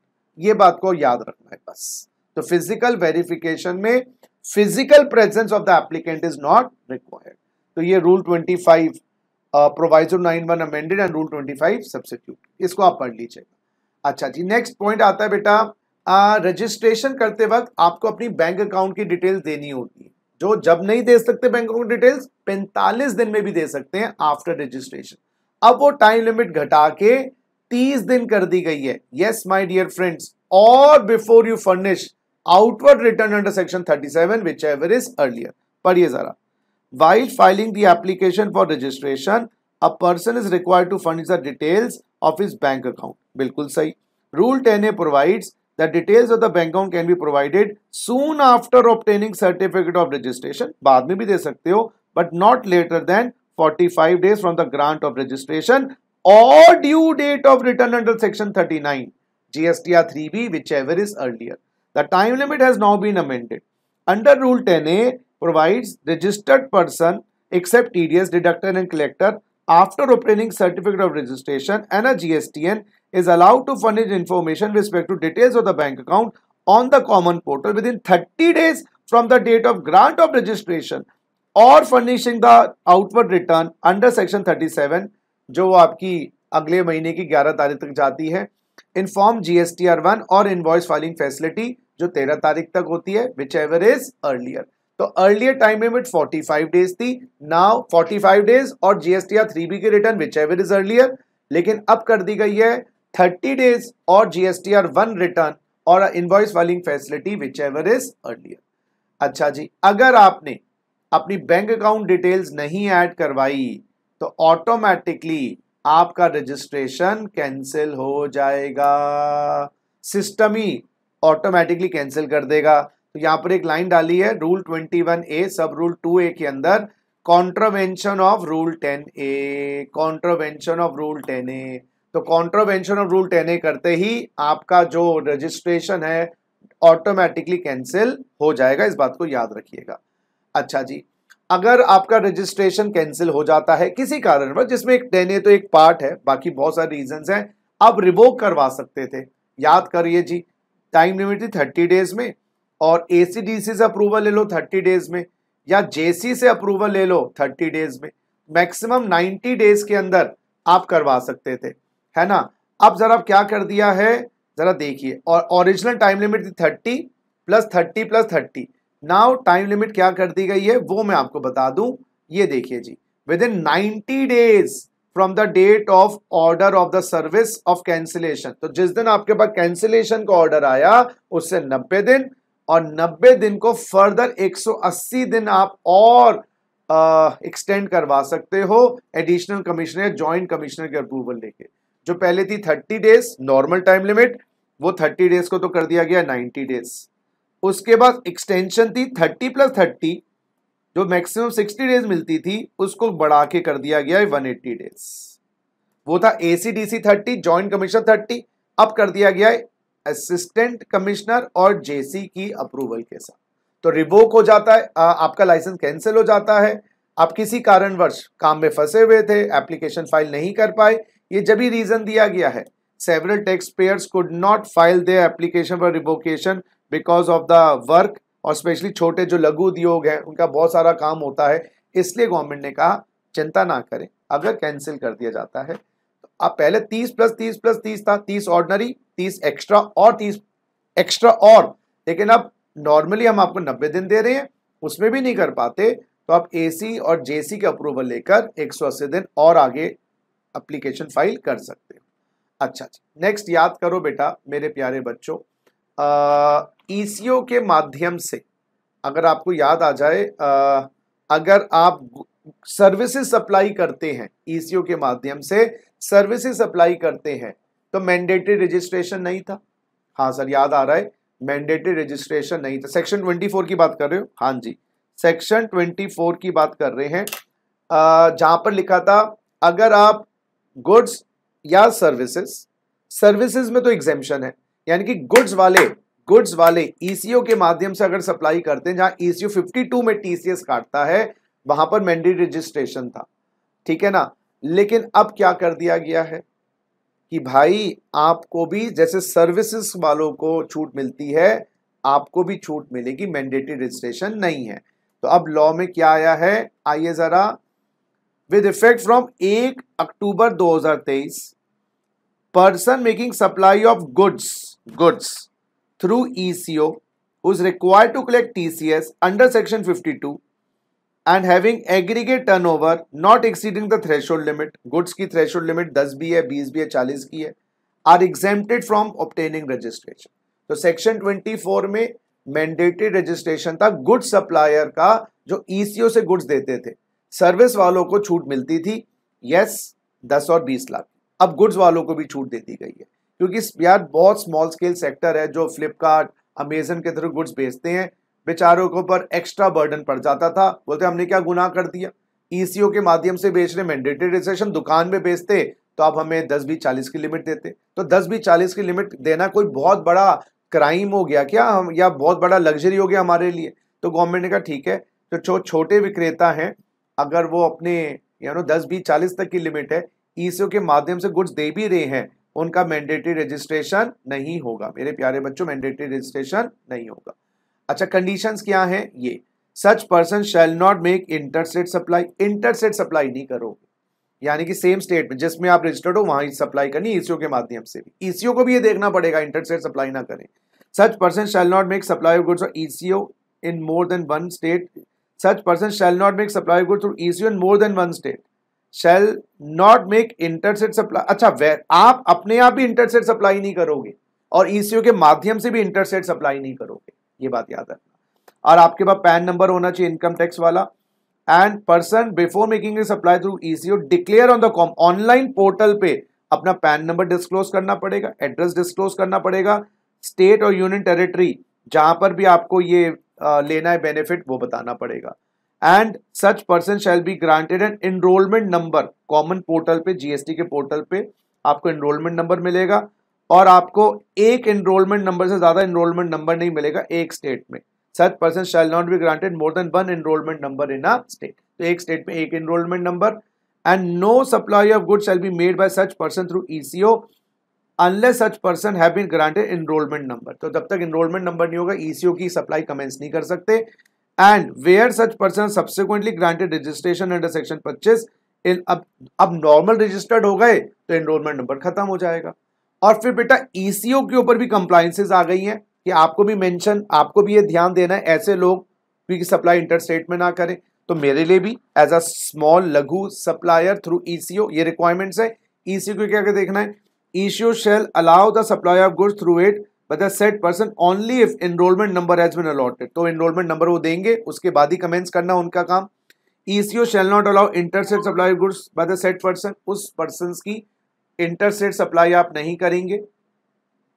ये बात को याद रखना है बस तो फिजिकल वेरिफिकेशन में physical presence of the applicant is not required तो ये rule five proviso one amended and rule five substitute इसको आप पढ़ लीजिएगा अच्छा जी नेक्स्ट पॉइंट आता है बेटा रजिस्ट्रेशन करते वक्त आपको अपनी बैंक अकाउंट की डिटेल देनी होगी जो जब नहीं दे सकते बैंक अकाउंट डिटेल्स 45 दिन में भी दे सकते हैं आफ्टर रजिस्ट्रेशन अब वो टाइम लिमिट घटा के 30 दिन कर दी गई है यस माय डियर फ्रेंड्स और before you furnish outward return under section 37 ever is earlier पढ़िए जरा while filing the application for registration a person is required to furnish the details of his bank account. Bilkul सही. Rule 10A provides that details of the bank account can be provided soon after obtaining certificate of registration. बाद में bhi de sakte ho, but not later than 45 days from the grant of registration or due date of return under section 39 GSTR 3B whichever is earlier. The time limit has now been amended. Under Rule 10A provides registered person except TDS deductor and collector after obtaining certificate of registration and a GSTN is allowed to furnish information with respect to details of the bank account on the common portal within 30 days from the date of grant of registration or furnishing the outward return under section 37 jo aapki agle mahine ki 11 tarikh tak jati hai inform form GSTR one और invoice filing facility 13 tarikh tak hoti hai whichever is earlier तो अर्लियर टाइम लिमिट 45 डेज थी नाउ 45 डेज और जीएसटीआर थ्री बी के return whichever is earlier लेकिन अब कर दी गई है 30 डेज और जीएसटीआर वन रिटर्न और इनवॉइस वालिंग facility whichever is earlier अच्छा जी अगर आपने अपनी बैंक अकाउंट डिटेल्स नहीं ऐड करवाई तो ऑटोमेटिकली आपका रजिस्ट्रेशन कैंसिल हो जाएगा सिस्टम ही ऑटोमेटिकली कैंसिल कर देगा तो यहाँ पर एक लाइन डाली है रूल ट्वेंटी वन ए सब रूल टू ए के अंदर contravention of rule ten A contravention of rule ten A तो contravention of rule ten A करते ही आपका जो रजिस्ट्रेशन है ऑटोमेटिकली कैंसिल हो जाएगा इस बात को याद रखिएगा अच्छा जी अगर आपका रजिस्ट्रेशन कैंसिल हो जाता है किसी पर जिसमें एक टेन ए तो एक पार्ट है बाकी बहुत सारे रीजंस हैं आप रिवोक करवा सकते थे याद करिए जी टाइम लिमिट थी थर्टी डेज में और एसीडीसी से अप्रूवल ले लो थर्टी डेज में या जेसी से अप्रूवल ले लो थर्टी डेज में मैक्सिमम नाइन्टी डेज के अंदर आप करवा सकते थे है ना अब जरा क्या कर दिया है जरा देखिए और ओरिजिनल टाइम लिमिट थी thirty plus thirty plus thirty now time limit क्या कर दी गई है वो मैं आपको बता दूं ये देखिए जी within ninety days from the date of order of the service of cancellation तो जिस दिन आपके पास कैंसिलेशन का ऑर्डर आया उससे नब्बे दिन और 90 दिन को फर्दर 180 दिन आप और एक्सटेंड करवा सकते हो एडिशनल कमिश्नर ज्वाइंट कमिश्नर के अप्रूवल लेके जो पहले थी 30 डेज नॉर्मल टाइम लिमिट वो 30 डेज को तो कर दिया गया 90 डेज उसके बाद एक्सटेंशन थी 30 प्लस 30 जो मैक्सिमम 60 डेज मिलती थी उसको बढ़ा के कर दिया गया 180 डेज वो था एसीडीसी 30 ज्वाइंट कमिश्नर 30 अब कर दिया गया है असिस्टेंट कमिश्नर और जेसी की अप्रूवल के साथ तो रिवोक हो जाता है आ, आपका लाइसेंस कैंसिल हो जाता है आप किसी कारणवश काम में फंसे हुए थे एप्लीकेशन फाइल नहीं कर पाए ये जब भी रीजन दिया गया है several tax payers could not file the application for revocation because of the work और स्पेशली छोटे जो लघु उद्योग हैं उनका बहुत सारा काम होता है इसलिए गवर्नमेंट ने कहा चिंता ना करें अगर कैंसिल कर दिया जाता है तो आप पहले 30 प्लस 30 प्लस 30 था 30 ऑर्डनरी तीस एक्स्ट्रा और तीस एक्स्ट्रा और लेकिन अब नॉर्मली हम आपको नब्बे दिन दे रहे हैं उसमें भी नहीं कर पाते तो आप ए और सी के अप्रूवल लेकर अस्सी दिन और आगे अप्लीकेशन फाइल कर सकते हो अच्छा अच्छा नेक्स्ट याद करो बेटा मेरे प्यारे बच्चों ई e के माध्यम से अगर आपको याद आ जाए आ, अगर आप सर्विसेज सप्लाई करते हैं ई e के माध्यम से सर्विसेज सप्लाई करते हैं तो मैंडेटरी रजिस्ट्रेशन नहीं था हाँ सर याद आ रहा है मैंडेटरी रजिस्ट्रेशन नहीं था सेक्शन 24 की बात कर रहे हो हाँ जी सेक्शन 24 की बात कर रहे हैं जहां पर लिखा था अगर आप गुड्स या सर्विसेज सर्विसेज में तो एग्जेम्पन है यानी कि गुड्स वाले गुड्स वाले ईसीओ e के माध्यम से अगर सप्लाई करते हैं जहां ईसीओ 52 में टीसीएस काटता है वहां पर मैंडेटरी रजिस्ट्रेशन था ठीक है ना लेकिन अब क्या कर दिया गया है कि भाई आपको भी जैसे सर्विसेज वालों को छूट मिलती है आपको भी छूट मिलेगी मैंडेटरी रजिस्ट्रेशन नहीं है तो अब लॉ में क्या आया है आइए ज़रा विद इफेक्ट फ्रॉम एक October 2023 person making supply of goods goods through ECO O required to collect TCS under section 52 and having aggregate turnover not exceeding the hold limit goods की होल्ड लिमिट 10 भी है 20 भी है चालीस की है are exempted from obtaining registration तो सेक्शन 24 में मैंडेटेड रजिस्ट्रेशन था गुड्स सप्लायर का जो ईसीओ e से गुड्स देते थे सर्विस वालों को छूट मिलती थी यस दस और बीस लाख अब गुड्स वालों को भी छूट दे दी गई है क्योंकि यार बहुत स्मॉल स्केल सेक्टर है जो फ्लिपकार्ट अमेजन के थ्रू गुड्स बेचते हैं बेचारों के ऊपर एक्स्ट्रा बर्डन पड़ जाता था बोलते हमने क्या गुनाह कर दिया ईसीओ e के माध्यम से बेच रहे मैंडेटेड रिसेशन दुकान में बेचते तो आप हमें दस बीस चालीस की लिमिट देते तो दस बीस चालीस की लिमिट देना कोई बहुत बड़ा क्राइम हो गया क्या हम या बहुत बड़ा लग्जरी हो गया हमारे लिए तो गवर्नमेंट ने कहा ठीक है तो जो छोटे विक्रेता हैं अगर वो अपने यानो दस बीस चालीस तक की लिमिट है ईसीओ e के माध्यम से गुड्स दे भी रहे हैं उनका मैंडेटरी रजिस्ट्रेशन नहीं होगा मेरे प्यारे बच्चों मैंडेटरी रजिस्ट्रेशन नहीं होगा अच्छा कंडीशंस क्या हैं ये such person shall not make interstate supply interstate supply नहीं करोगे यानी कि सेम स्टेट में जिसमें आप रजिस्टर्ड हो वहां सप्लाई करनी ईसीओ के माध्यम से भी ईसीओ को भी ये देखना पड़ेगा इंटरस्टेट सप्लाई ना करें such person shall not make supply of goods ECO in more than one state such person shall not make supply goods और ECO in more than one state shall not make interstate supply अच्छा आप अपने आप ही इंटरसेट सप्लाई नहीं करोगे और ईसीओ e के माध्यम से भी इंटरसेट सप्लाई नहीं करोगे ये बात याद रखना और आपके पास पैन नंबर होना चाहिए इनकम टैक्स वाला and person before making a supply through ECO declare on the com online portal पे अपना पैन नंबर डिस्क्लोज करना पड़ेगा एड्रेस डिस्क्लोज करना पड़ेगा स्टेट और यूनियन टेरिटरी जहां पर भी आपको ये लेना है बेनिफिट वो बताना पड़ेगा and such person shall be granted and enrolment number common portal पे जीएसटी के पोर्टल पे आपको एनरोलमेंट नंबर मिलेगा और आपको एक एनरोलमेंट नंबर से ज़्यादा एनरोलमेंट नंबर नहीं मिलेगा एक स्टेट में such person shall not be granted more than one enrolment number in a state तो एक स्टेट में एक enrolment number and no supply of good shall be made by such person through ECO unless such person have been granted enrolment number तो जब तक एनरोलमेंट नंबर नहीं होगा ईसीओ e की सप्लाई कमेंस नहीं कर सकते and where such person subsequently granted registration under section पच्चीस अब अब नॉर्मल रजिस्टर्ड हो गए तो एनरोलमेंट नंबर खत्म हो जाएगा और फिर बेटा ईसीओ e के ऊपर भी कंप्लाइंसेज आ गई हैं कि आपको भी मेंशन आपको भी ये ध्यान देना है ऐसे लोग क्योंकि सप्लाई स्टेट में ना करें तो मेरे लिए भी एज अ स्मॉल लघु सप्लायर थ्रू ईसीओ ये रिक्वायरमेंट्स है ईसीओ को क्या क्या देखना है ECO shall allow the supply of goods through it but said person only if enrolment number has been allotted तो एनरोलमेंट नंबर वो देंगे उसके बाद ही कमेंट्स करना उनका काम ECO shall not allow interstate supply goods by the said person उस पर्सन की इंटरसेट सप्लाई आप नहीं करेंगे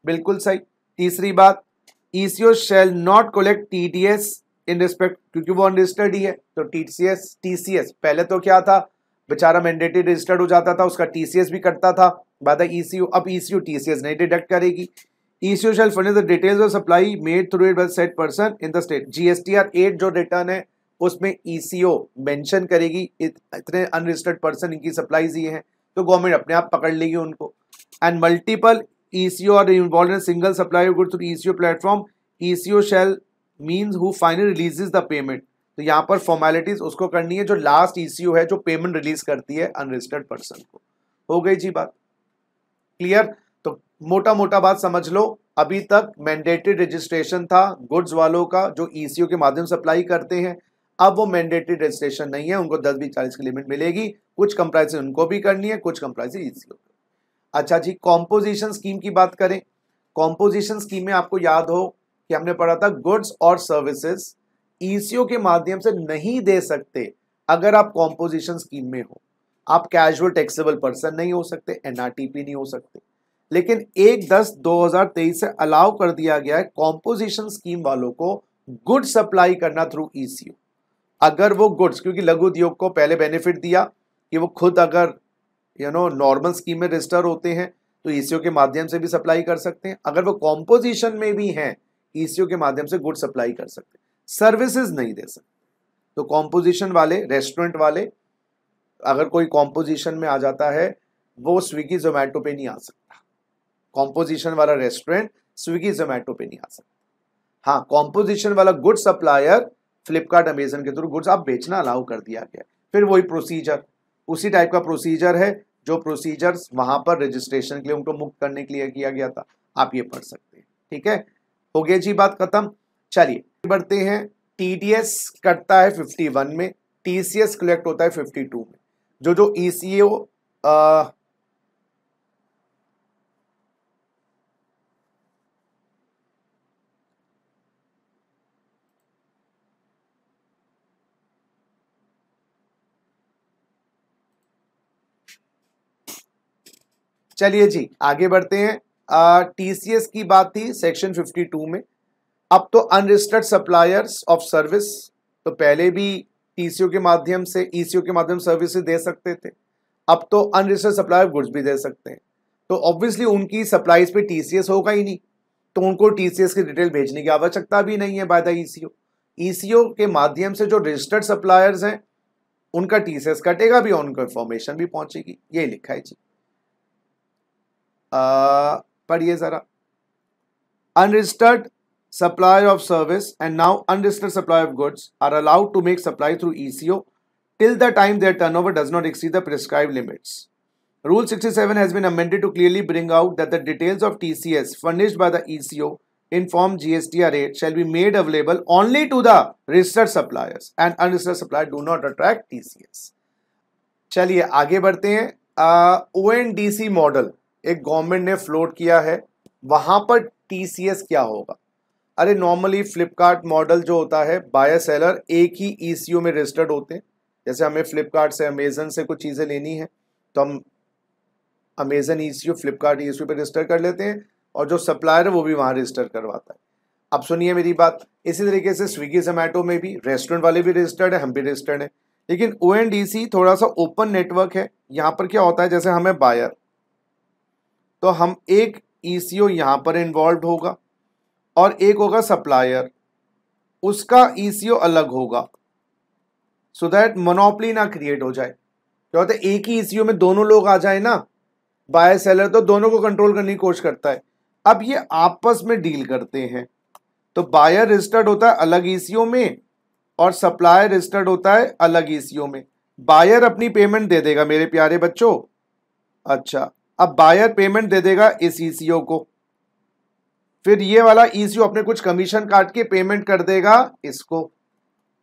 बिल्कुल सही तीसरी बात ECO shall not collect TDS in respect क्योंकि वो अनरजिस्टर्ड ही है तो टीसीएस टीसीएस पहले तो क्या था बेचारा मैंडेटेड रजिस्टर्ड हो जाता था उसका टीसीएस भी कटता था बात है ईसीयू अब ईसीओ e टीसीएस नहीं डिडक्ट करेगी ECO shall fund the details of supply made through it said person in the state GSTR eight जो रिटर्न है उसमें ईसीओ e मेंशन करेगी इतने अनरजिस्टर्ड पर्सन इनकी सप्लाईज ये हैं तो गवर्नमेंट अपने आप पकड़ लेगी उनको and multiple ECO are involved in a single supplier of goods platform ECO platform. ECO shall means who finally releases तो यहाँ पर फॉर्मेलिटीज उसको करनी है जो लास्ट ईसीओ e है जो पेमेंट रिलीज करती है अनरजिस्टर्ड पर्सन को हो गई जी बात क्लियर तो मोटा मोटा बात समझ लो अभी तक मैंडेटेड रजिस्ट्रेशन था गुड्स वालों का जो ईसीओ e के माध्यम से अप्लाई करते हैं अब वो मैंडेटेड रजिस्ट्रेशन नहीं है उनको दस बीस चालीस की लिमिट मिलेगी कुछ कंप्राइजेज उनको भी करनी है कुछ कंप्राइजेज ईजी होगी अच्छा जी कॉम्पोजिशन स्कीम की बात करें कॉम्पोजिशन स्कीम में आपको याद हो कि हमने पढ़ा था गुड्स और सर्विसेज ईसीओ के माध्यम से नहीं दे सकते अगर आप कॉम्पोजिशन स्कीम में हो आप कैजुअल टैक्सेबल पर्सन नहीं हो सकते एनआरटीपी नहीं हो सकते लेकिन एक दस 2023 से अलाउ कर दिया गया है कॉम्पोजिशन स्कीम वालों को गुड सप्लाई करना थ्रू ईसीओ अगर वो गुड्स क्योंकि लघु उद्योग को पहले बेनिफिट दिया कि वो खुद अगर यू नो नॉर्मल स्कीम में रजिस्टर होते हैं तो ई e के माध्यम से भी सप्लाई कर सकते हैं अगर वो कॉम्पोजिशन में भी हैं ई e के माध्यम से गुड सप्लाई कर सकते हैं सर्विसेज नहीं दे सकते तो कॉम्पोजिशन वाले रेस्टोरेंट वाले अगर कोई कॉम्पोजिशन में आ जाता है वो स्विगी जोमेटो पे नहीं आ सकता कॉम्पोजिशन वाला रेस्टोरेंट स्विगी जोमेटो पे नहीं आ सकता हाँ कॉम्पोजिशन वाला गुड सप्लायर फ्लिपकार्ट अमेजन के थ्रू गुड्स आप बेचना अलाउ कर दिया गया फिर वही प्रोसीजर उसी टाइप का प्रोसीजर है जो प्रोसीजर्स वहां पर रजिस्ट्रेशन के लिए उनको मुक्त करने के लिए किया गया था आप ये पढ़ सकते हैं ठीक है हो गया जी बात खत्म चलिए बढ़ते हैं टीडीएस कटता है 51 में टीसीएस कलेक्ट होता है 52 में जो जो ईसीओ e चलिए जी आगे बढ़ते हैं टीसीएस की बात थी सेक्शन 52 में अब तो अनरजिस्टर्ड सप्लायर्स ऑफ सर्विस तो पहले भी टीसीओ के माध्यम से ईसीओ e के माध्यम सर्विस दे सकते थे अब तो अनरजिस्टर्ड सप्लायर गुड्स भी दे सकते हैं तो ऑब्वियसली उनकी सप्लाईज पे टीसीएस होगा ही नहीं तो उनको टीसीएस की डिटेल भेजने की आवश्यकता भी नहीं है बाय द ईसीओ ईसीओ के माध्यम से जो रजिस्टर्ड सप्लायर्स हैं उनका टीसीएस कटेगा भी और उनको इन्फॉर्मेशन भी पहुंचेगी ये लिखा है जी पढ़िए ज़रा unregistered supplier of service and now unregistered supplier of goods are allowed to make supply through ECO till the time their turnover does not exceed the prescribed limits. Rule 67 has been amended to clearly bring out that the details of TCS furnished by the ECO in form rate shall be made available only to the registered suppliers and unregistered suppliers do not attract TCS. चलिए आगे बढ़ते हैं ओ एन डी एक गवर्नमेंट ने फ्लोट किया है वहाँ पर टी क्या होगा अरे नॉर्मली फ्लिपकार्ट मॉडल जो होता है बायर सेलर एक ही ई e में रजिस्टर्ड होते हैं जैसे हमें फ्लिपकार्ट से अमेजन से कुछ चीज़ें लेनी है तो हम अमेजन ई सी ओ फ्लिपकार्ट ई सी पर रजिस्टर कर लेते हैं और जो सप्लायर है वो भी वहाँ रजिस्टर करवाता है अब सुनिए मेरी बात इसी तरीके से स्विगी जोमेटो में भी रेस्टोरेंट वाले भी रजिस्टर्ड है हम भी रजिस्टर्ड हैं लेकिन ओ थोड़ा सा ओपन नेटवर्क है यहाँ पर क्या होता है जैसे हमें बायर तो हम एक ई सी ओ यहाँ पर इन्वॉल्व होगा और एक होगा सप्लायर उसका ई सी ओ अलग होगा सो दैट मोनोपली ना क्रिएट हो जाए क्या होता है एक ही ई सी ओ में दोनों लोग आ जाए ना बाय सेलर तो दोनों को कंट्रोल करने की कोशिश करता है अब ये आपस में डील करते हैं तो बायर रजिस्टर्ड होता है अलग ईसीओ e में और सप्लायर रजिस्टर्ड होता है अलग ईसीओ e में बायर अपनी पेमेंट दे देगा मेरे प्यारे बच्चों अच्छा अब बायर पेमेंट दे देगा इस ईसीओ e को फिर ये वाला ईसीओ e अपने कुछ कमीशन काट के पेमेंट कर देगा इसको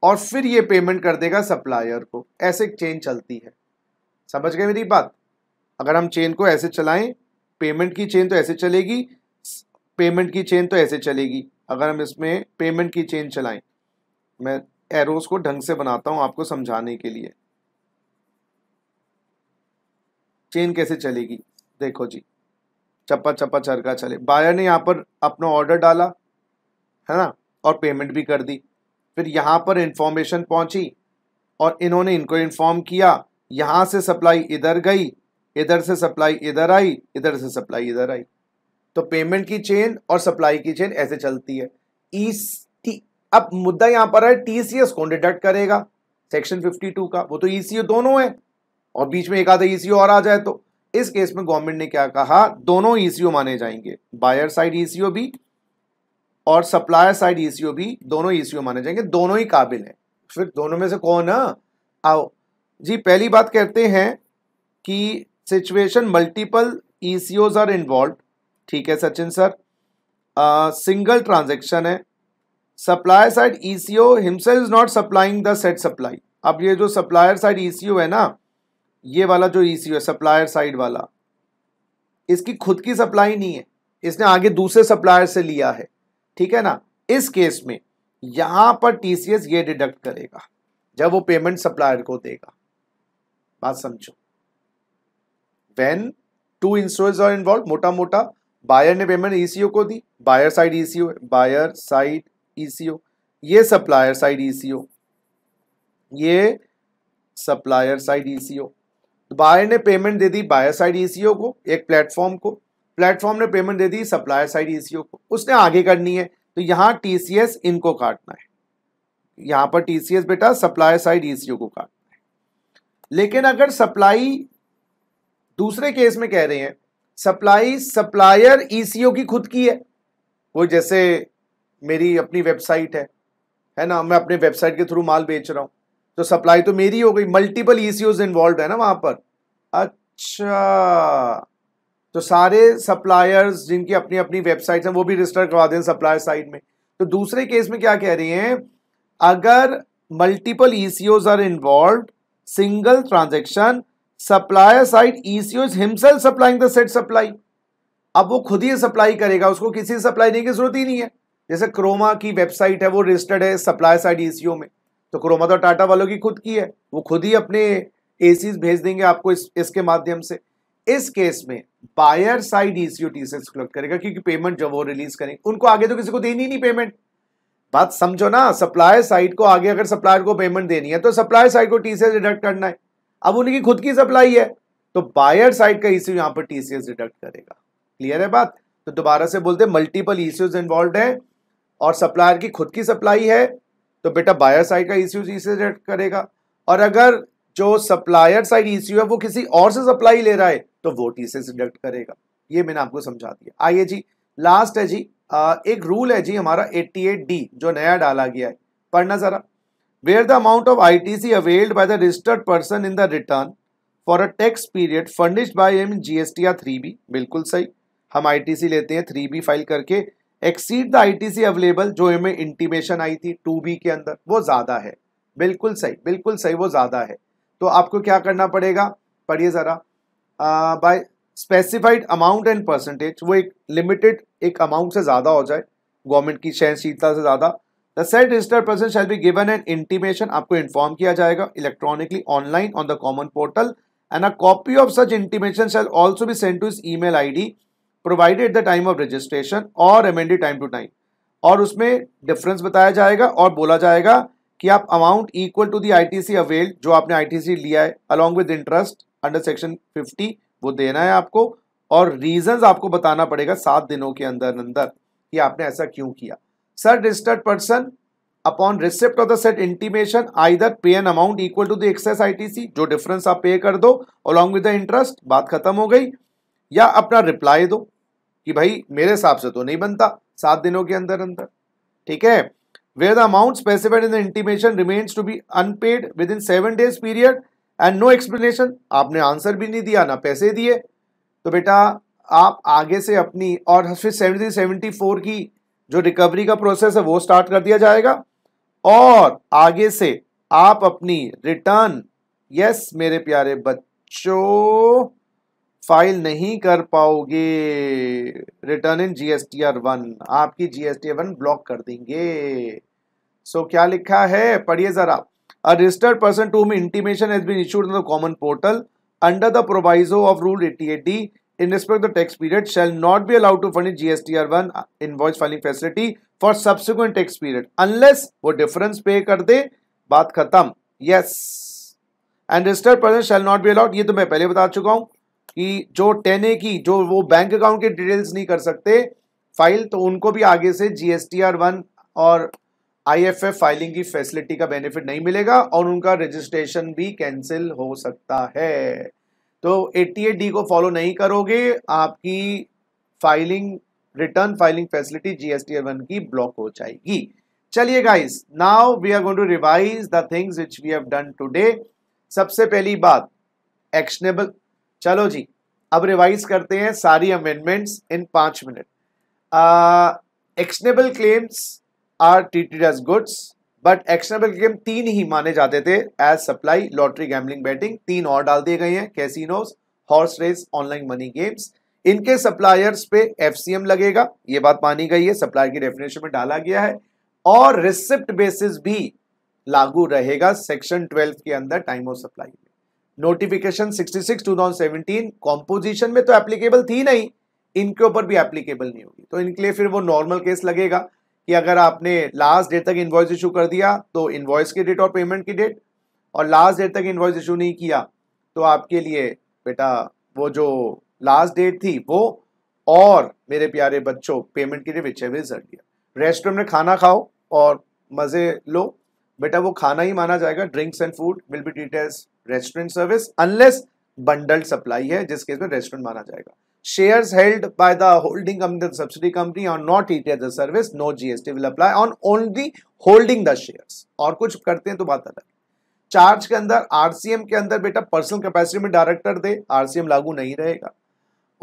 और फिर ये पेमेंट कर देगा सप्लायर को ऐसे चेन चलती है समझ गए मेरी बात अगर हम चेन को ऐसे चलाएं पेमेंट की चेन तो ऐसे चलेगी पेमेंट की चेन तो ऐसे चलेगी अगर हम इसमें पेमेंट की चेन चलाएं मैं एरोस को ढंग से बनाता हूं आपको समझाने के लिए चेन कैसे चलेगी देखो जी चप्पा चप्पा चरका चले बायर ने यहाँ पर अपना ऑर्डर डाला है ना और पेमेंट भी कर दी फिर यहाँ पर इंफॉर्मेशन पहुँची और इन्होंने इनको इन्फॉर्म किया यहाँ से सप्लाई इधर गई इधर से सप्लाई इधर आई इधर से सप्लाई इधर आई तो पेमेंट की चेन और सप्लाई की चेन ऐसे चलती है टी अब मुद्दा यहाँ पर है टीसीएस कौन डिडक्ट करेगा सेक्शन 52 का वो तो ईसीओ e दोनों है और बीच में एक आधा ईसीओ e और आ जाए तो इस केस में गवर्नमेंट ने क्या कहा दोनों ईसीओ e माने जाएंगे बायर साइड ईसीओ भी और सप्लायर साइड ईसीओ भी दोनों ईसीओ e माने जाएंगे दोनों ही काबिल हैं फिर दोनों में से कौन है आओ जी पहली बात कहते हैं कि situation multiple ECOs are involve ठीक है सचिन सर सिंगल ट्रांजेक्शन है supplier side ECO himself is not supplying the said supply अब ये जो सप्लायर साइड ईसीओ है ना ये वाला जो ई e है सप्लायर साइड वाला इसकी खुद की सप्लाई नहीं है इसने आगे दूसरे सप्लायर से लिया है ठीक है ना इस केस में यहां पर टीसीएस ये डिडक्ट करेगा जब वो पेमेंट सप्लायर को देगा बात समझो when two insurance are involve मोटा मोटा बायर ने पेमेंट ईसीओ e को दी buyer side ECO buyer side ECO ये सप्लायर साइड ईसीओ ये सप्लायर साइड ईसीओ बायर तो ने पेमेंट दे दी बायर साइड ईसीओ को एक प्लेटफॉर्म को प्लेटफॉर्म ने पेमेंट दे दी सप्लायर साइड ईसीओ को उसने आगे करनी है तो यहाँ टीसीएस इनको काटना है यहाँ पर टीसीएस बेटा सप्लायर साइड ईसीओ को काटना है लेकिन अगर सप्लाई दूसरे केस में कह रहे हैं सप्लाई सप्लायर ईसीओ की खुद की है वो जैसे मेरी अपनी वेबसाइट है है ना मैं अपने वेबसाइट के थ्रू माल बेच रहा हूँ तो सप्लाई तो मेरी हो गई मल्टीपल ईसीओज इन्वॉल्व है ना वहां पर अच्छा तो सारे सप्लायर्स जिनकी अपनी अपनी वेबसाइट हैं वो भी रजिस्टर करवा दें सप्लायर साइड में तो दूसरे केस में क्या कह रही हैं अगर multiple ECOs are involve single transaction supplier side ECOs himself supplying the said supply अब वो खुद ही सप्लाई करेगा उसको किसी सप्लाई देने की जरूरत ही नहीं है जैसे क्रोमा की वेबसाइट है वो रजिस्टर्ड है सप्लायर साइड ईसीओ में तो क्रोमा तो टाटा वालों की खुद की है वो खुद ही अपने ए भेज देंगे आपको इस इसके माध्यम से इस केस में बायर साइड ईसीओ टी से कलेक्ट करेगा क्योंकि पेमेंट जब वो रिलीज करेंगे उनको आगे तो किसी को देनी नहीं पेमेंट बात समझो ना सप्लायर साइड को आगे अगर सप्लायर को पेमेंट देनी है तो सप्लायर साइड को टीसीएस डिडक्ट करना है अब उनकी खुद की सप्लाई है तो बायर साइड का इश्यू e यहां पर टीसीएस डिडक्ट करेगा क्लियर है बात तो दोबारा से बोलते मल्टीपल इश्यूज इन्वॉल्व है और सप्लायर की खुद की सप्लाई है तो बेटा बायर साइड का इश्यूज इसे रेट करेगा और अगर जो सप्लायर साइड इश्यू है वो किसी और से सप्लाई ले रहा है तो वो टी से डिडक्ट करेगा ये मैंने आपको समझा दिया आइए जी लास्ट है जी आ, एक रूल है जी हमारा 88 डी जो नया डाला गया है पढ़ना जरा where the amount of I T C availed by the registered person in the return for a tax period furnished by M G S या थ्री बिल्कुल सही हम आई लेते हैं थ्री फाइल करके एक्सीड द आईटीसी अवेलेबल जो हमें इंटीमेशन आई थी टू बी के अंदर वो ज़्यादा है बिल्कुल सही बिल्कुल सही वो ज़्यादा है तो आपको क्या करना पड़ेगा पढ़िए ज़रा by specified amount and percentage वो एक लिमिटेड एक अमाउंट से ज़्यादा हो जाए गवर्नमेंट की सहनशीलता से ज़्यादा the said registered person shall be given an intimation आपको इन्फॉर्म किया जाएगा electronically online on the common portal and a copy of such intimation shall also be send to his I D provided the time of registration और अमेंडेड टाइम टू टाइम और उसमें डिफरेंस बताया जाएगा और बोला जाएगा कि आप amount equal to the ITC avail जो आपने आईटीसी लिया है along with interest under section 50 वो देना है आपको और रीजंस आपको बताना पड़ेगा सात दिनों के अंदर अंदर कि आपने ऐसा क्यों किया sir registered person upon receipt of the said intimation दर pay an amount equal to the excess C जो डिफरेंस आप पे कर दो अलॉन्ग विद द इंटरेस्ट बात खत्म हो गई या अपना रिप्लाई दो कि भाई मेरे हिसाब से तो नहीं बनता सात दिनों के अंदर अंदर ठीक है the amount specified in the intimation remains to be unpaid within seven days period and no explanation आपने आंसर भी नहीं दिया ना पैसे दिए तो बेटा आप आगे से अपनी और फिर सेवेंटी सेवेंटी फोर की जो रिकवरी का प्रोसेस है वो स्टार्ट कर दिया जाएगा और आगे से आप अपनी रिटर्न यस मेरे प्यारे बच्चों फाइल नहीं कर पाओगे return in G S T R one आपकी G S T R one block कर देंगे सो so, क्या लिखा है पढ़िए जरा a registered person to whom intimation has been issued in the common portal under the proviso of rule eighty eight D in respect the tax period shall not be allowed to fund G S T R one invoice filing facility for subsequent tax period unless वो डिफरेंस पे कर दे बात खत्म yes and registered person shall not be allowed ये तो मैं पहले बता चुका हूं कि जो टेन ए की जो वो बैंक अकाउंट के डिटेल्स नहीं कर सकते फाइल तो उनको भी आगे से जीएसटीआर वन और एफ फाइलिंग की फैसिलिटी का बेनिफिट नहीं मिलेगा और उनका रजिस्ट्रेशन भी कैंसिल हो सकता है तो एट्टी डी को फॉलो नहीं करोगे आपकी filing return filing facility GSTR one की ब्लॉक हो जाएगी चलिए guys now we are going to revise the things which we have done today सबसे पहली बात एक्शनेबल चलो जी अब रिवाइज करते हैं सारी अमेंडमेंट्स इन पांच minute actionable claims are treated as goods but actionable claim तीन ही माने जाते थे as supply lottery gambling betting तीन और डाल दिए गए हैं casinos horse race online money games इनके सप्लायर्स पे एफ लगेगा ये बात मानी गई है सप्लायर की डेफिनेशन में डाला गया है और रिसिप्ट बेसिस भी लागू रहेगा सेक्शन ट्वेल्व के अंदर time of supply notification 66 2017 composition में तो एप्लीकेबल थी नहीं इनके ऊपर भी एप्लीकेबल नहीं होगी तो इनके लिए फिर वो नॉर्मल केस लगेगा कि अगर आपने लास्ट डेट तक इन्वॉइस इशू कर दिया तो इन्वॉइस की डेट और पेमेंट की डेट और लास्ट डेट तक इन्वॉइस इशू नहीं किया तो आपके लिए बेटा वो जो लास्ट डेट थी वो और मेरे प्यारे बच्चों पेमेंट के लिए विच एव दिया रेस्टोरेंट में खाना खाओ और मज़े लो बेटा वो खाना ही माना जाएगा drinks and food will be details restaurant service unless bundled supply है जिस केस में रेस्टोरेंट माना जाएगा shares held by the holding company the subsidy company are not eat as a service no GST will apply on only holding the shares और कुछ करते हैं तो बात अलग चार्ज के अंदर आरसीएम के अंदर बेटा पर्सनल कैपेसिटी में डायरेक्टर दे आरसीएम लागू नहीं रहेगा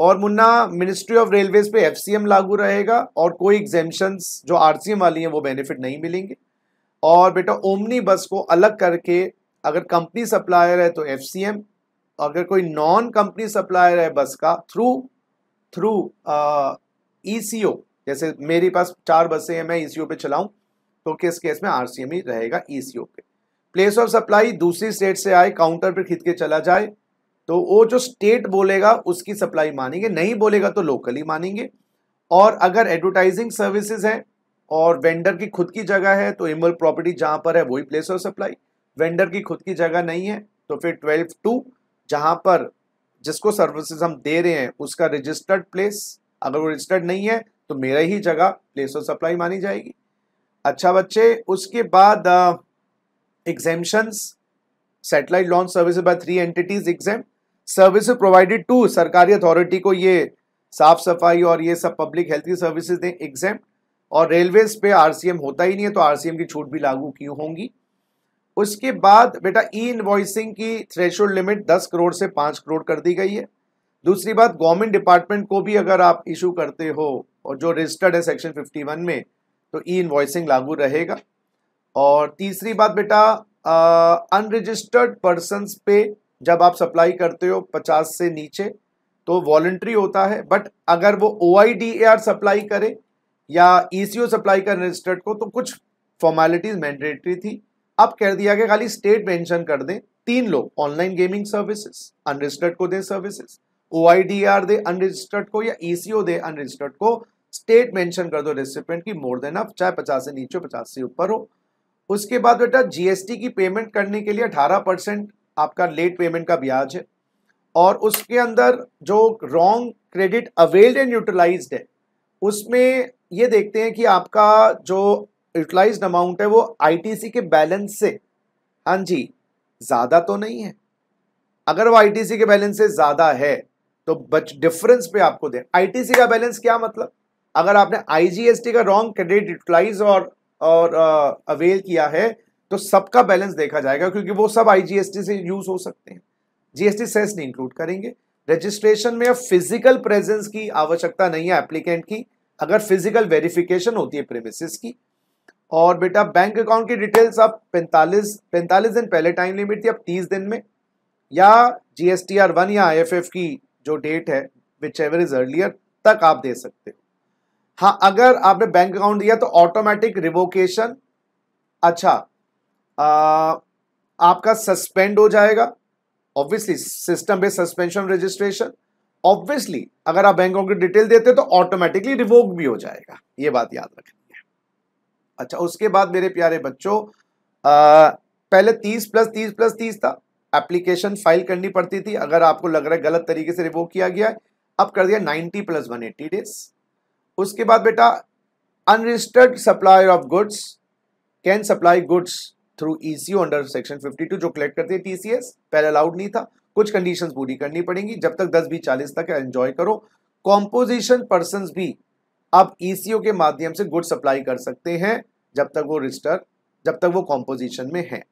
और मुन्ना मिनिस्ट्री ऑफ रेलवेज पे एफसीएम लागू रहेगा और कोई एग्जेम्शन जो आरसीएम वाली हैं वो बेनिफिट नहीं मिलेंगे और बेटा ओमनी बस को अलग करके अगर कंपनी सप्लायर है तो एफ सी एम अगर कोई नॉन कंपनी सप्लायर है बस का थ्रू थ्रू ई सी ओ जैसे मेरे पास चार बसें हैं मैं ई सी ओ पे चलाऊँ तो किस केस में आर सी एम ही रहेगा ई सी ओ पे प्लेस ऑफ सप्लाई दूसरी स्टेट से आए काउंटर पर खींच के चला जाए तो वो जो स्टेट बोलेगा उसकी सप्लाई मानेंगे नहीं बोलेगा तो लोकली मानेंगे और अगर एडवर्टाइजिंग सर्विसेज हैं और वेंडर की खुद की जगह है तो इमल प्रॉपर्टी जहां पर है वही प्लेस ऑफ सप्लाई वेंडर की खुद की जगह नहीं है तो फिर ट्वेल्व टू जहां पर जिसको सर्विसेज हम दे रहे हैं उसका रजिस्टर्ड प्लेस अगर वो रजिस्टर्ड नहीं है तो मेरा ही जगह प्लेस ऑफ सप्लाई मानी जाएगी अच्छा बच्चे उसके बाद exemptions satellite launch service by three entities exam service provided to सरकारी अथॉरिटी को ये साफ सफाई और ये सब पब्लिक हेल्थ की सर्विसेज दें एग्जाम और रेलवेज पे आरसीएम होता ही नहीं है तो आरसीएम की छूट भी लागू क्यों होंगी उसके बाद बेटा ई इनवॉइसिंग की थ्रेशोल्ड लिमिट 10 करोड़ से 5 करोड़ कर दी गई है दूसरी बात गवर्नमेंट डिपार्टमेंट को भी अगर आप इशू करते हो और जो रजिस्टर्ड है सेक्शन 51 में तो ई इनवॉइसिंग लागू रहेगा और तीसरी बात बेटा अनरजिस्टर्ड पर्सन पे जब आप सप्लाई करते हो 50 से नीचे तो वॉलेंट्री होता है बट अगर वो ओ सप्लाई करे या ईसीओ e सप्लाई कर रजिस्टर्ड को तो कुछ फॉर्मेलिटीज मैंडेटरी थी अब कह दिया गया खाली स्टेट मेंशन कर दें तीन लोग ऑनलाइन गेमिंग सर्विसेज अनरजिस्टर्ड को दें सर्विसेज ओ e दे अनरजिस्टर्ड को या ईसीओ e दे अनरजिस्टर्ड को स्टेट मेंशन कर दो रेसिपेंट की मोर देन अफ चाहे पचास से नीचे पचास से ऊपर हो उसके बाद बेटा जीएसटी की पेमेंट करने के लिए अठारह परसेंट आपका लेट पेमेंट का ब्याज है और उसके अंदर जो wrong credit availed and utilise है उसमें ये देखते हैं कि आपका जो यूटिलाइज अमाउंट है वो आईटीसी के बैलेंस से हाँ जी ज़्यादा तो नहीं है अगर वो आईटीसी के बैलेंस से ज़्यादा है तो बच डिफरेंस पे आपको दे आईटीसी का बैलेंस क्या मतलब अगर आपने आईजीएसटी का रॉन्ग क्रेडिट यूटिलाइज और और अवेल किया है तो सबका बैलेंस देखा जाएगा क्योंकि वो सब आईजीएसटी से यूज हो सकते हैं जीएसटी सेस नहीं इंक्लूड करेंगे रजिस्ट्रेशन में फिजिकल प्रेजेंस की आवश्यकता नहीं है एप्लीकेंट की अगर फिजिकल वेरिफिकेशन होती है प्रेमिसिस की और बेटा बैंक अकाउंट की डिटेल्स आप 45 45 दिन पहले टाइम लिमिट थी अब 30 दिन में या G S T R one या आई एफ एफ की जो डेट है विच एवर इज अर्लियर तक आप दे सकते हो हाँ अगर आपने बैंक अकाउंट दिया तो ऑटोमेटिक रिवोकेशन अच्छा आ, आपका सस्पेंड हो जाएगा obviously system based suspension registration obviously अगर आप बैंकों की डिटेल देते तो ऑटोमेटिकली रिवोक भी हो जाएगा ये बात याद रखनी है अच्छा उसके बाद मेरे प्यारे बच्चों पहले तीस प्लस तीस प्लस तीस था एप्लीकेशन फाइल करनी पड़ती थी अगर आपको लग रहा है गलत तरीके से रिवोक किया गया है अब कर दिया ninety plus one eighty days उसके बाद बेटा unregistered supplier of goods can supply goods through ECO under section two जो कलेक्ट करती है एस पहले अलाउड नहीं था कुछ कंडीशंस पूरी करनी पड़ेंगी जब तक दस बीस चालीस तक एंजॉय करो कॉम्पोजिशन पर्सन भी आप ईसीओ e के माध्यम से गुड सप्लाई कर सकते हैं जब तक वो रजिस्टर जब तक वो कॉम्पोजिशन में है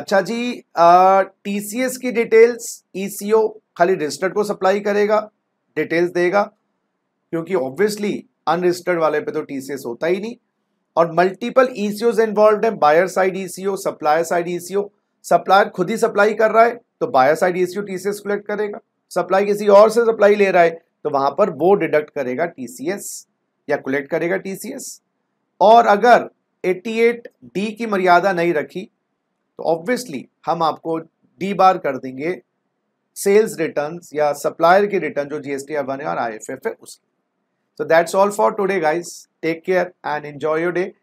अच्छा जी टी सी एस की डिटेल्स ई सी ओ खाली रजिस्टर्ड को सप्लाई करेगा डिटेल्स देगा क्योंकि ऑब्वियसली अनरजिस्टर्ड वाले पे तो टी सी एस होता ही नहीं और मल्टीपल ई सी ओज इन्वॉल्व हैं buyer side E C O supplier side E C O supplier खुद ही सप्लाई कर रहा है तो buyer side ECO TCS collect करेगा सप्लाई किसी और से सप्लाई ले रहा है तो वहां पर वो डिडक्ट करेगा टीसीएस या कलेक्ट करेगा टीसीएस और अगर 88 डी की मर्यादा नहीं रखी तो ऑब्वियसली हम आपको डी बार कर देंगे सेल्स रिटर्न या सप्लायर के रिटर्न जो जीएसटी बने और आई एफ एफ है उसकी so that's all for today guys take care and enjoy your day